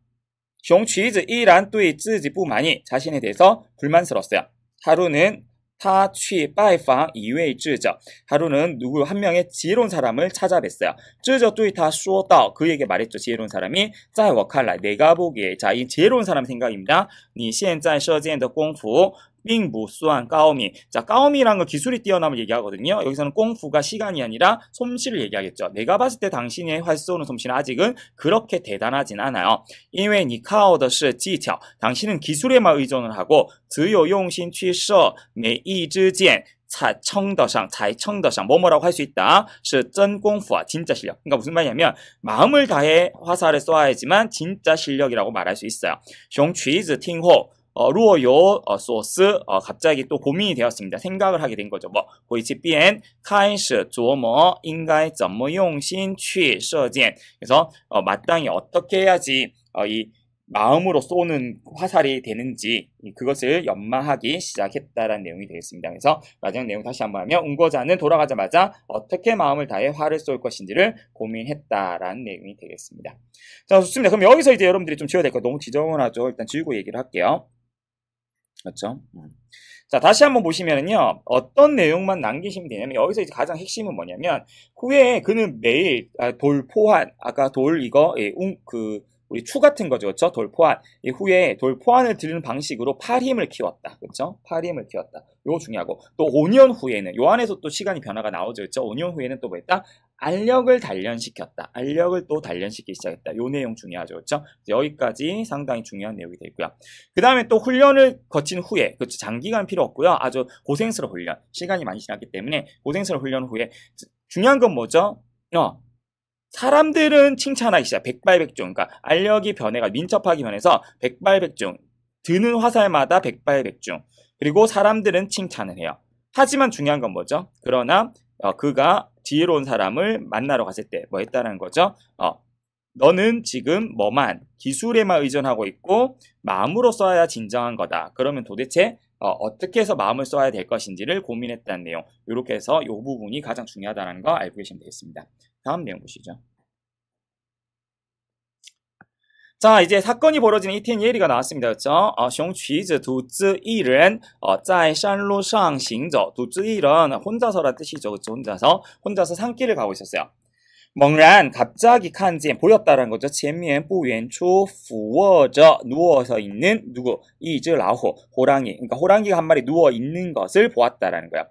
숑취즈 이란 뚜이 쯔지不만이 자신에 대해서 불만스러웠어요. 하루는 타취 빠이팡 이외의 쯔저 하루는 누구 한 명의 지혜로운 사람을 찾아뵀어요. 쯔저 뚜이 다 쇼다 그에게 말했죠. 지혜로운 사람이 자이워칼라 내가 보기에 자 이 지혜로운 사람 생각입니다. 니现在射箭的功夫 빙무수한 까오미. 자, 까오미라는 건 기술이 뛰어남을 얘기하거든요. 여기서는 꽁푸가 시간이 아니라 솜씨를 얘기하겠죠. 내가 봤을 때 당신의 활쏘는 솜씨는 아직은 그렇게 대단하진 않아요. 이因为你靠的是技巧. 당신은 기술에만 의존을 하고 只有용신 취소 每이즈젠차청더상차의청더상 뭐뭐라고 할 수 있다. 是真功夫와 진짜 실력. 그러니까 무슨 말이냐면 마음을 다해 화살을 쏘아야지만 진짜 실력이라고 말할 수 있어요. 雄曲子听后 呃어요呃所思呃갑자기또 어, 어, 고민이 되었습니다. 생각을 하게 된 거죠. 뭐 고이치 비엔 카이스 조모 인가이 점모 용신 취射箭. 그래서 어, 마땅히 어떻게 해야지 어, 이 마음으로 쏘는 화살이 되는지 그것을 연마하기 시작했다라는 내용이 되겠습니다. 그래서 마지막 내용 다시 한번 하면 운거자는 돌아가자마자 어떻게 마음을 다해 화를 쏠 것인지를 고민했다라는 내용이 되겠습니다. 자 좋습니다. 그럼 여기서 이제 여러분들이 좀지워야될 거 너무 지저분하죠. 일단 지우고 얘기를 할게요. 맞죠? 음. 자, 다시 한번 보시면요 어떤 내용만 남기시면 되냐면, 여기서 이제 가장 핵심은 뭐냐면, 후에 그는 매일, 아, 돌 포환, 아까 돌 이거, 예, 웅, 그, 우리 투 같은 거죠. 그렇죠? 돌포환. 이후에 돌포환을 들리는 방식으로 팔힘을 키웠다. 그렇죠? 팔힘을 키웠다. 요거 중요하고 또 5년 후에는 요 안에서 또 시간이 변화가 나오죠. 그렇죠? 5년 후에는 또 뭐 했다? 알력을 단련시켰다. 알력을 또 단련시키기 시작했다. 요 내용 중요하죠. 그렇죠? 여기까지 상당히 중요한 내용이 되고요. 그 다음에 또 훈련을 거친 후에 그렇죠? 장기간 필요 없고요. 아주 고생스러운 훈련. 시간이 많이 지났기 때문에 고생스러운 훈련 후에 중요한 건 뭐죠? 어, 사람들은 칭찬하기 시작, 백발백중, 그러니까 알력이 변해가 민첩하기 변해서 백발백중, 드는 화살마다 백발백중, 그리고 사람들은 칭찬을 해요. 하지만 중요한 건 뭐죠? 그러나 어, 그가 지혜로운 사람을 만나러 갔을 때 뭐 했다는 거죠? 어, 너는 지금 뭐만 기술에만 의존하고 있고 마음으로 써야 진정한 거다. 그러면 도대체 어, 떻게 해서 마음을 써야 될 것인지를 고민했다는 내용. 이렇게 해서 이 부분이 가장 중요하다는 거 알고 계시면 되겠습니다. 다음 내용 보시죠. 자, 이제 사건이 벌어진 이티엔 예리가 나왔습니다. 그렇죠? 어, 雄骑着独自一人,在山路上行走.独自一人, 어, 혼자서란 뜻이죠. 그렇죠? 혼자서. 혼자서 산길을 가고 있었어요. 멍란 갑자기 칸지엔 보였다라는 거죠. 젠미엔 부엔추 부어져 누워서 있는 누구 이즈 라호 호랑이. 그러니까 호랑이가 한 마리 누워 있는 것을 보았다라는 거예요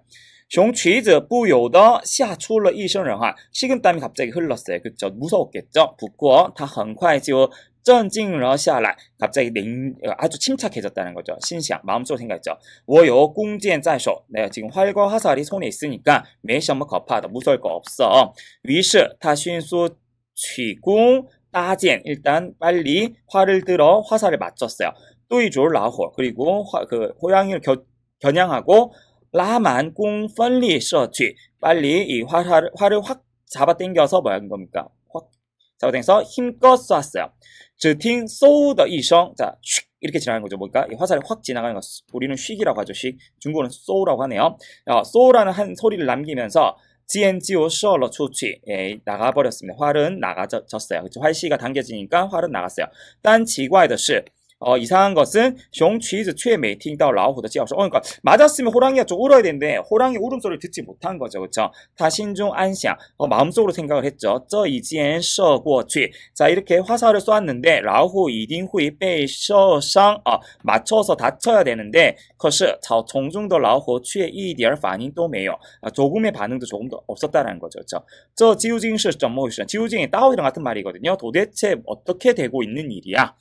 종취즈 뿌요더 샤출러 이션런한 식은땀이 갑자기 흘렀어요. 그죠? 무서웠겠죠? 붓고 다很快就 전징러下来 갑자기 냉, 아주 침착해졌다는 거죠. 신시양 마음속으 생각했죠. 我有 공지엔 짤쇼 내가 지금 활과 화살이 손에 있으니까 매셔머 겁하다 무서울 거 없어. 위시 다쉰수 취공 따젠 일단 빨리 활을 들어 화살을 맞췄어요. 또이졸 라호 그리고 화, 그 호양이를 겨, 겨냥하고 라만 꽁 펀리 셔취 빨리 이 활, 활을 확 잡아당겨서 뭐한 겁니까? 확 잡아당겨서 힘껏 쐈어요. 즉팅 쏘더 이성 자 슉. 이렇게 지나가는 거죠. 뭘까? 이 화살이 확 지나가는 것. 우리는 쉬기라고 하죠. 쉭. 중국어는 쏘라고 하네요. 어, 쏘라는 한 소리를 남기면서 지엔지오 셔러 초취 나가버렸습니다. 활은 나가졌어요. 그렇죠? 활시가 당겨지니까 활은 나갔어요. 딴 지과의 더시 어, 이상한 것은 숑취즈 최에 메이팅 다 라오호 도지하서 어, 그러니까 맞았으면 호랑이가 좀 울어야 되는데 호랑이 울음소리를 듣지 못한 거죠. 그렇죠? 다신중 안샹. 어, 마음속으로 생각을 했죠. 저 이지엔 셔过去. 자, 이렇게 화살을 쏘았는데 라오호 이딩후이 빼이 셔상 어, 맞춰서 다쳐야 되는데 可是저 종중 더 라오호 취에 이디얼 반응도 매요. 아, 조금의 반응도 조금 더 없었다라는 거죠. 그렇죠? 저 지우징 시怎么回事? 뭐 지우징이 따오이랑 같은 말이거든요. 도대체 어떻게 되고 있는 일이야?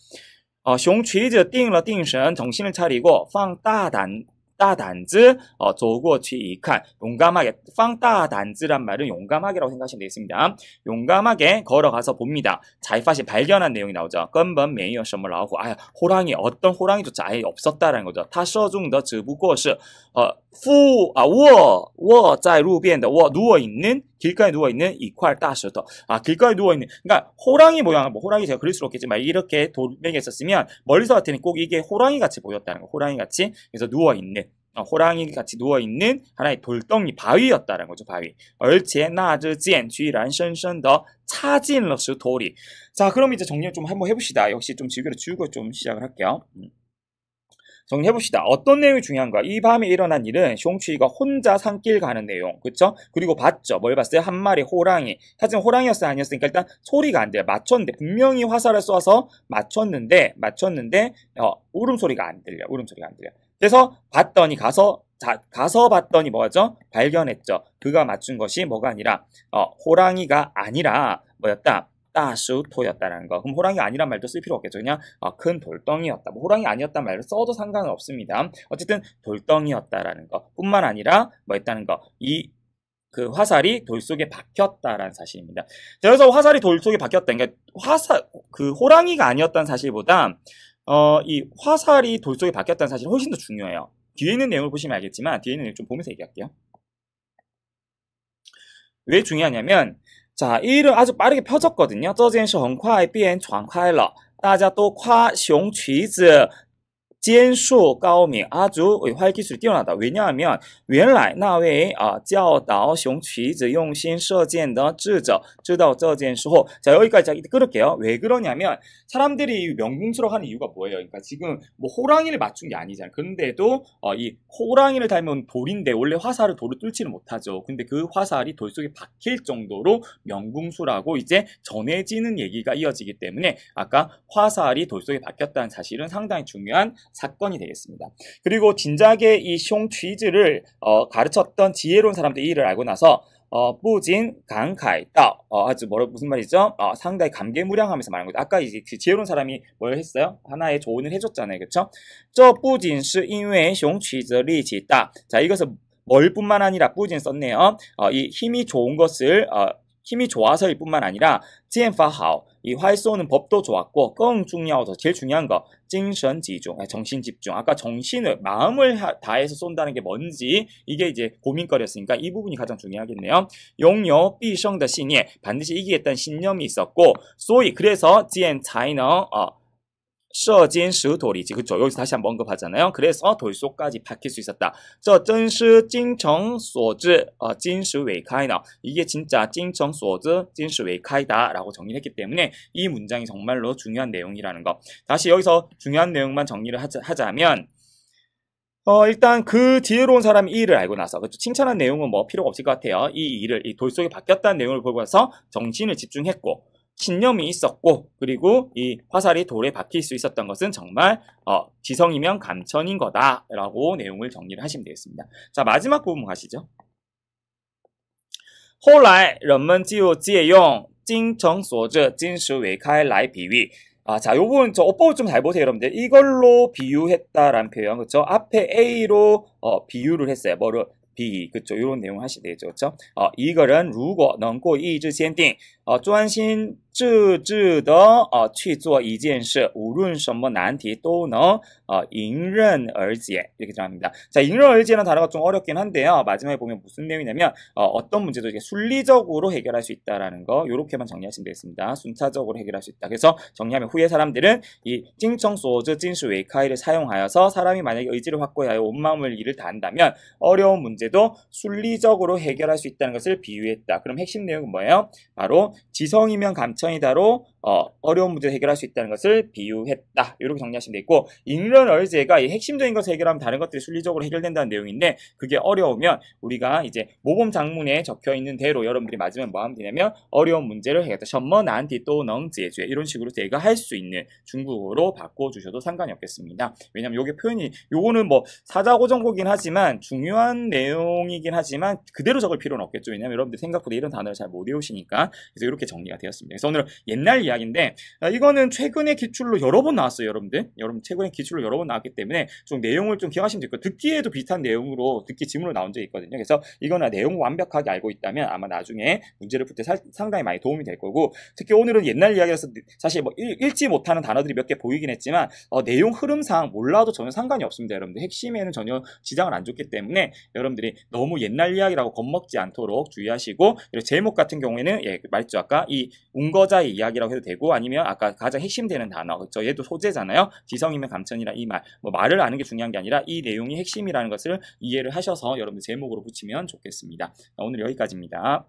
어, 熊瘸子 띵了 定神 정신을 차리고 放大胆 따단즈 어, 조구어취이칸 용감하게 放大단즈란 말은 용감하게라고 생각하시면 되겠습니다. 용감하게 걸어가서 봅니다. 자이팟이 발견한 내용이 나오죠. 건번 메이어 셔머 라오고 아 호랑이 어떤 호랑이조차 아예 없었다라는 거죠. 타셔중더 즈부고시 어, 후, 아, 워, 워, 在路边的 워, 누워있는 길가에 누워 있는 이퀄 따셔터. 아, 길가에 누워 있는 그러니까 호랑이 모양 뭐 호랑이 제가 그릴 수는 없겠지만 이렇게 돌멩이 있었으면 멀리서 봤을 때는 꼭 이게 호랑이 같이 보였다는 거. 호랑이 같이 그래서 누워 있는 어, 호랑이 같이 누워 있는 하나의 돌덩이 바위였다는 거죠. 바위. 얼체 나즈지엔 쥐란 션션더 차진러스 돌이. 자, 그럼 이제 정리 좀 한번 해봅시다. 역시 좀 즐겨 개로 지우고 좀 시작을 할게요. 음. 정리해봅시다. 어떤 내용이 중요한가? 이 밤에 일어난 일은 숑추이가 혼자 산길 가는 내용. 그쵸? 그리고 봤죠? 뭘 봤어요? 한 마리 호랑이. 하지만 호랑이였어 요 아니었으니까 일단 소리가 안 돼요. 맞췄는데 분명히 화살을 쏴서 맞췄는데 맞췄는데 어, 울음소리가 안 들려. 울음소리가 안 들려. 그래서 봤더니 가서 자, 가서 봤더니 뭐죠? 발견했죠. 그가 맞춘 것이 뭐가 아니라 어, 호랑이가 아니라 뭐였다? 따수토였다라는 거. 그럼 호랑이 아니란 말도 쓸 필요 없겠죠. 그냥 어, 큰 돌덩이였다. 뭐 호랑이 아니었단 말을 써도 상관은 없습니다. 어쨌든 돌덩이였다라는 거 뿐만 아니라 뭐했다는 거. 이그 화살이 돌 속에 박혔다라는 사실입니다. 자, 그래서 화살이 돌 속에 박혔다. 그러니까 화살 그 호랑이가 아니었다는 사실보다 어, 이 화살이 돌 속에 박혔다는 사실이 훨씬 더 중요해요. 뒤에 있는 내용을 보시면 알겠지만 뒤에 있는 내용 좀 보면서 얘기할게요. 왜 중요하냐면 这一轮，啊，就，很快的，飘着，过的。你看这件事很快便传开了，大家都夸熊瘸子。 지엔쇼 까오미 아주 활기술이 뛰어나다. 왜냐하면 原来那位啊教导雄起子用心射箭的智者知道这件事后자 여기까지 끌을게요. 왜 그러냐면 사람들이 명궁수로 하는 이유가 뭐예요? 그러니까 지금 뭐 호랑이를 맞춘 게 아니잖아요. 근데도 어, 이 호랑이를 닮은 돌인데 원래 화살을 돌을 뚫지는 못하죠. 근데 그 화살이 돌 속에 박힐 정도로 명궁수라고 이제 전해지는 얘기가 이어지기 때문에 아까 화살이 돌 속에 박혔다는 사실은 상당히 중요한 사건이 되겠습니다. 그리고 진작에 이숑취지를 어, 가르쳤던 지혜로운 사람들이 일을 알고 나서 어, 뿌진, 강카이, 따 어, 아주 뭐 무슨 말이죠? 어, 상당히 감개무량하면서 말한 거죠. 아까 이제 그 지혜로운 사람이 뭘 했어요? 하나의 조언을 해줬잖아요. 그쵸? 저 뿌진 是因为 숑취저리지 다 자, 이것은 뭘 뿐만 아니라 뿌진 썼네요. 어, 이 힘이 좋은 것을, 어, 힘이 좋아서일 뿐만 아니라, 지엔파하오 이활 쏘는 법도 좋았고 끙 중요하고 제일 중요한 거 정신 지중 아, 정신 집중 아까 정신을 마음을 다해서 쏜다는 게 뭔지 이게 이제 고민거리였으니까 이 부분이 가장 중요하겠네요. 용요 비성의 신예 반드시 이기겠다는 신념이 있었고 소위 그래서 지엔 차이너 어, 서진 수도리 지금 그쵸 여기서 다시 한 번 언급하잖아요 그래서 돌소까지 박힐 수 있었다 저 진수 찡청 소즈 어, 찐시 웨이카이나 이게 진짜 찡청 소즈 찐수 웨이카이다 라고 정리를 했기 때문에 이 문장이 정말로 중요한 내용이라는 거 다시 여기서 중요한 내용만 정리를 하자, 하자면 어, 일단 그 지혜로운 사람이 이 일을 알고 나서, 그렇죠? 칭찬한 내용은 뭐 필요가 없을 것 같아요. 이 일을, 이 돌 속에 바뀌었다는 내용을 보고 나서 정신을 집중했고, 신념이 있었고 그리고 이 화살이 돌에 박힐 수 있었던 것은 정말 어, 지성이면 감천인 거다라고 내용을 정리를 하시면 되겠습니다. 자 마지막 부분 가시죠. 后来人们就借用金城所着金石为开来比喻 아, 자, 요분 저 어법을 좀 잘 보세요, 여러분들. 이걸로 비유했다라는 표현, 그쵸 앞에 A로 어, 비유를 했어요. 뭐를 第一个作用内容还是在这，啊，一个人如果能够意志坚定，啊，专心致志的啊去做一件事，无论什么难题都能。 어迎刃지解 이렇게 들어갑니다. 자, 迎刃而解라는 단어가 좀 어렵긴 한데요. 마지막에 보면 무슨 내용이냐면 어, 떤 문제도 이게 순리적으로 해결할 수 있다라는 거 이렇게만 정리하시면 되겠습니다. 순차적으로 해결할 수 있다. 그래서 정리하면 후에 사람들은 이 찡청소즈 찐수웨이카이를 사용하여서 사람이 만약에 의지를 확고하여 온 마음을 일을 다한다면 어려운 문제도 순리적으로 해결할 수 있다는 것을 비유했다. 그럼 핵심 내용은 뭐예요? 바로 지성이면 감천이다로 어, 려운 문제를 해결할 수 있다는 것을 비유했다. 이렇게 정리하시면 되고 겠 잉런 얼제가 핵심적인 것을 해결하면 다른 것들이 순리적으로 해결된다는 내용인데 그게 어려우면 우리가 이제 모범 장문에 적혀 있는 대로 여러분들이 맞으면 뭐 하면 되냐면 어려운 문제를 해결했다. 什么难题都能解决 이런 식으로 제가 할 수 있는 중국어로 바꿔주셔도 상관이 없겠습니다. 왜냐면 이게 표현이 요거는 뭐 사자고정고긴 하지만 중요한 내용이긴 하지만 그대로 적을 필요는 없겠죠. 왜냐면 여러분들 생각보다 이런 단어를 잘 못 외우시니까 그래서 이렇게 정리가 되었습니다. 그래서 오늘 옛날 이야기인데 아, 이거는 최근에 기출로 여러 번 나왔어요, 여러분들. 여러분 최근에 기출로 여러 번 나왔기 때문에 좀 내용을 좀 기억하시면 될좋요 듣기에도 비슷한 내용으로 듣기 지문으로 나온 적이 있거든요. 그래서 이거나 내용 완벽하게 알고 있다면 아마 나중에 문제를 풀 때 상당히 많이 도움이 될 거고 특히 오늘은 옛날 이야기라서 사실 뭐 읽, 지 못하는 단어들이 몇 개 보이긴 했지만 어, 내용 흐름상 몰라도 전혀 상관이 없습니다, 여러분들. 핵심에는 전혀 지장을 안 줬기 때문에 여러분들이 너무 옛날 이야기라고 겁먹지 않도록 주의하시고 제목 같은 경우에는 예, 말했죠 아까 이 운거자의 이야기라고 해서 해도 되고 아니면 아까 가장 핵심되는 단어 그렇죠? 얘도 소재잖아요. 지성이면 감천이라 이 말. 뭐 말을 아는 게 중요한 게 아니라 이 내용이 핵심이라는 것을 이해를 하셔서 여러분들 제목으로 붙이면 좋겠습니다. 오늘 여기까지입니다.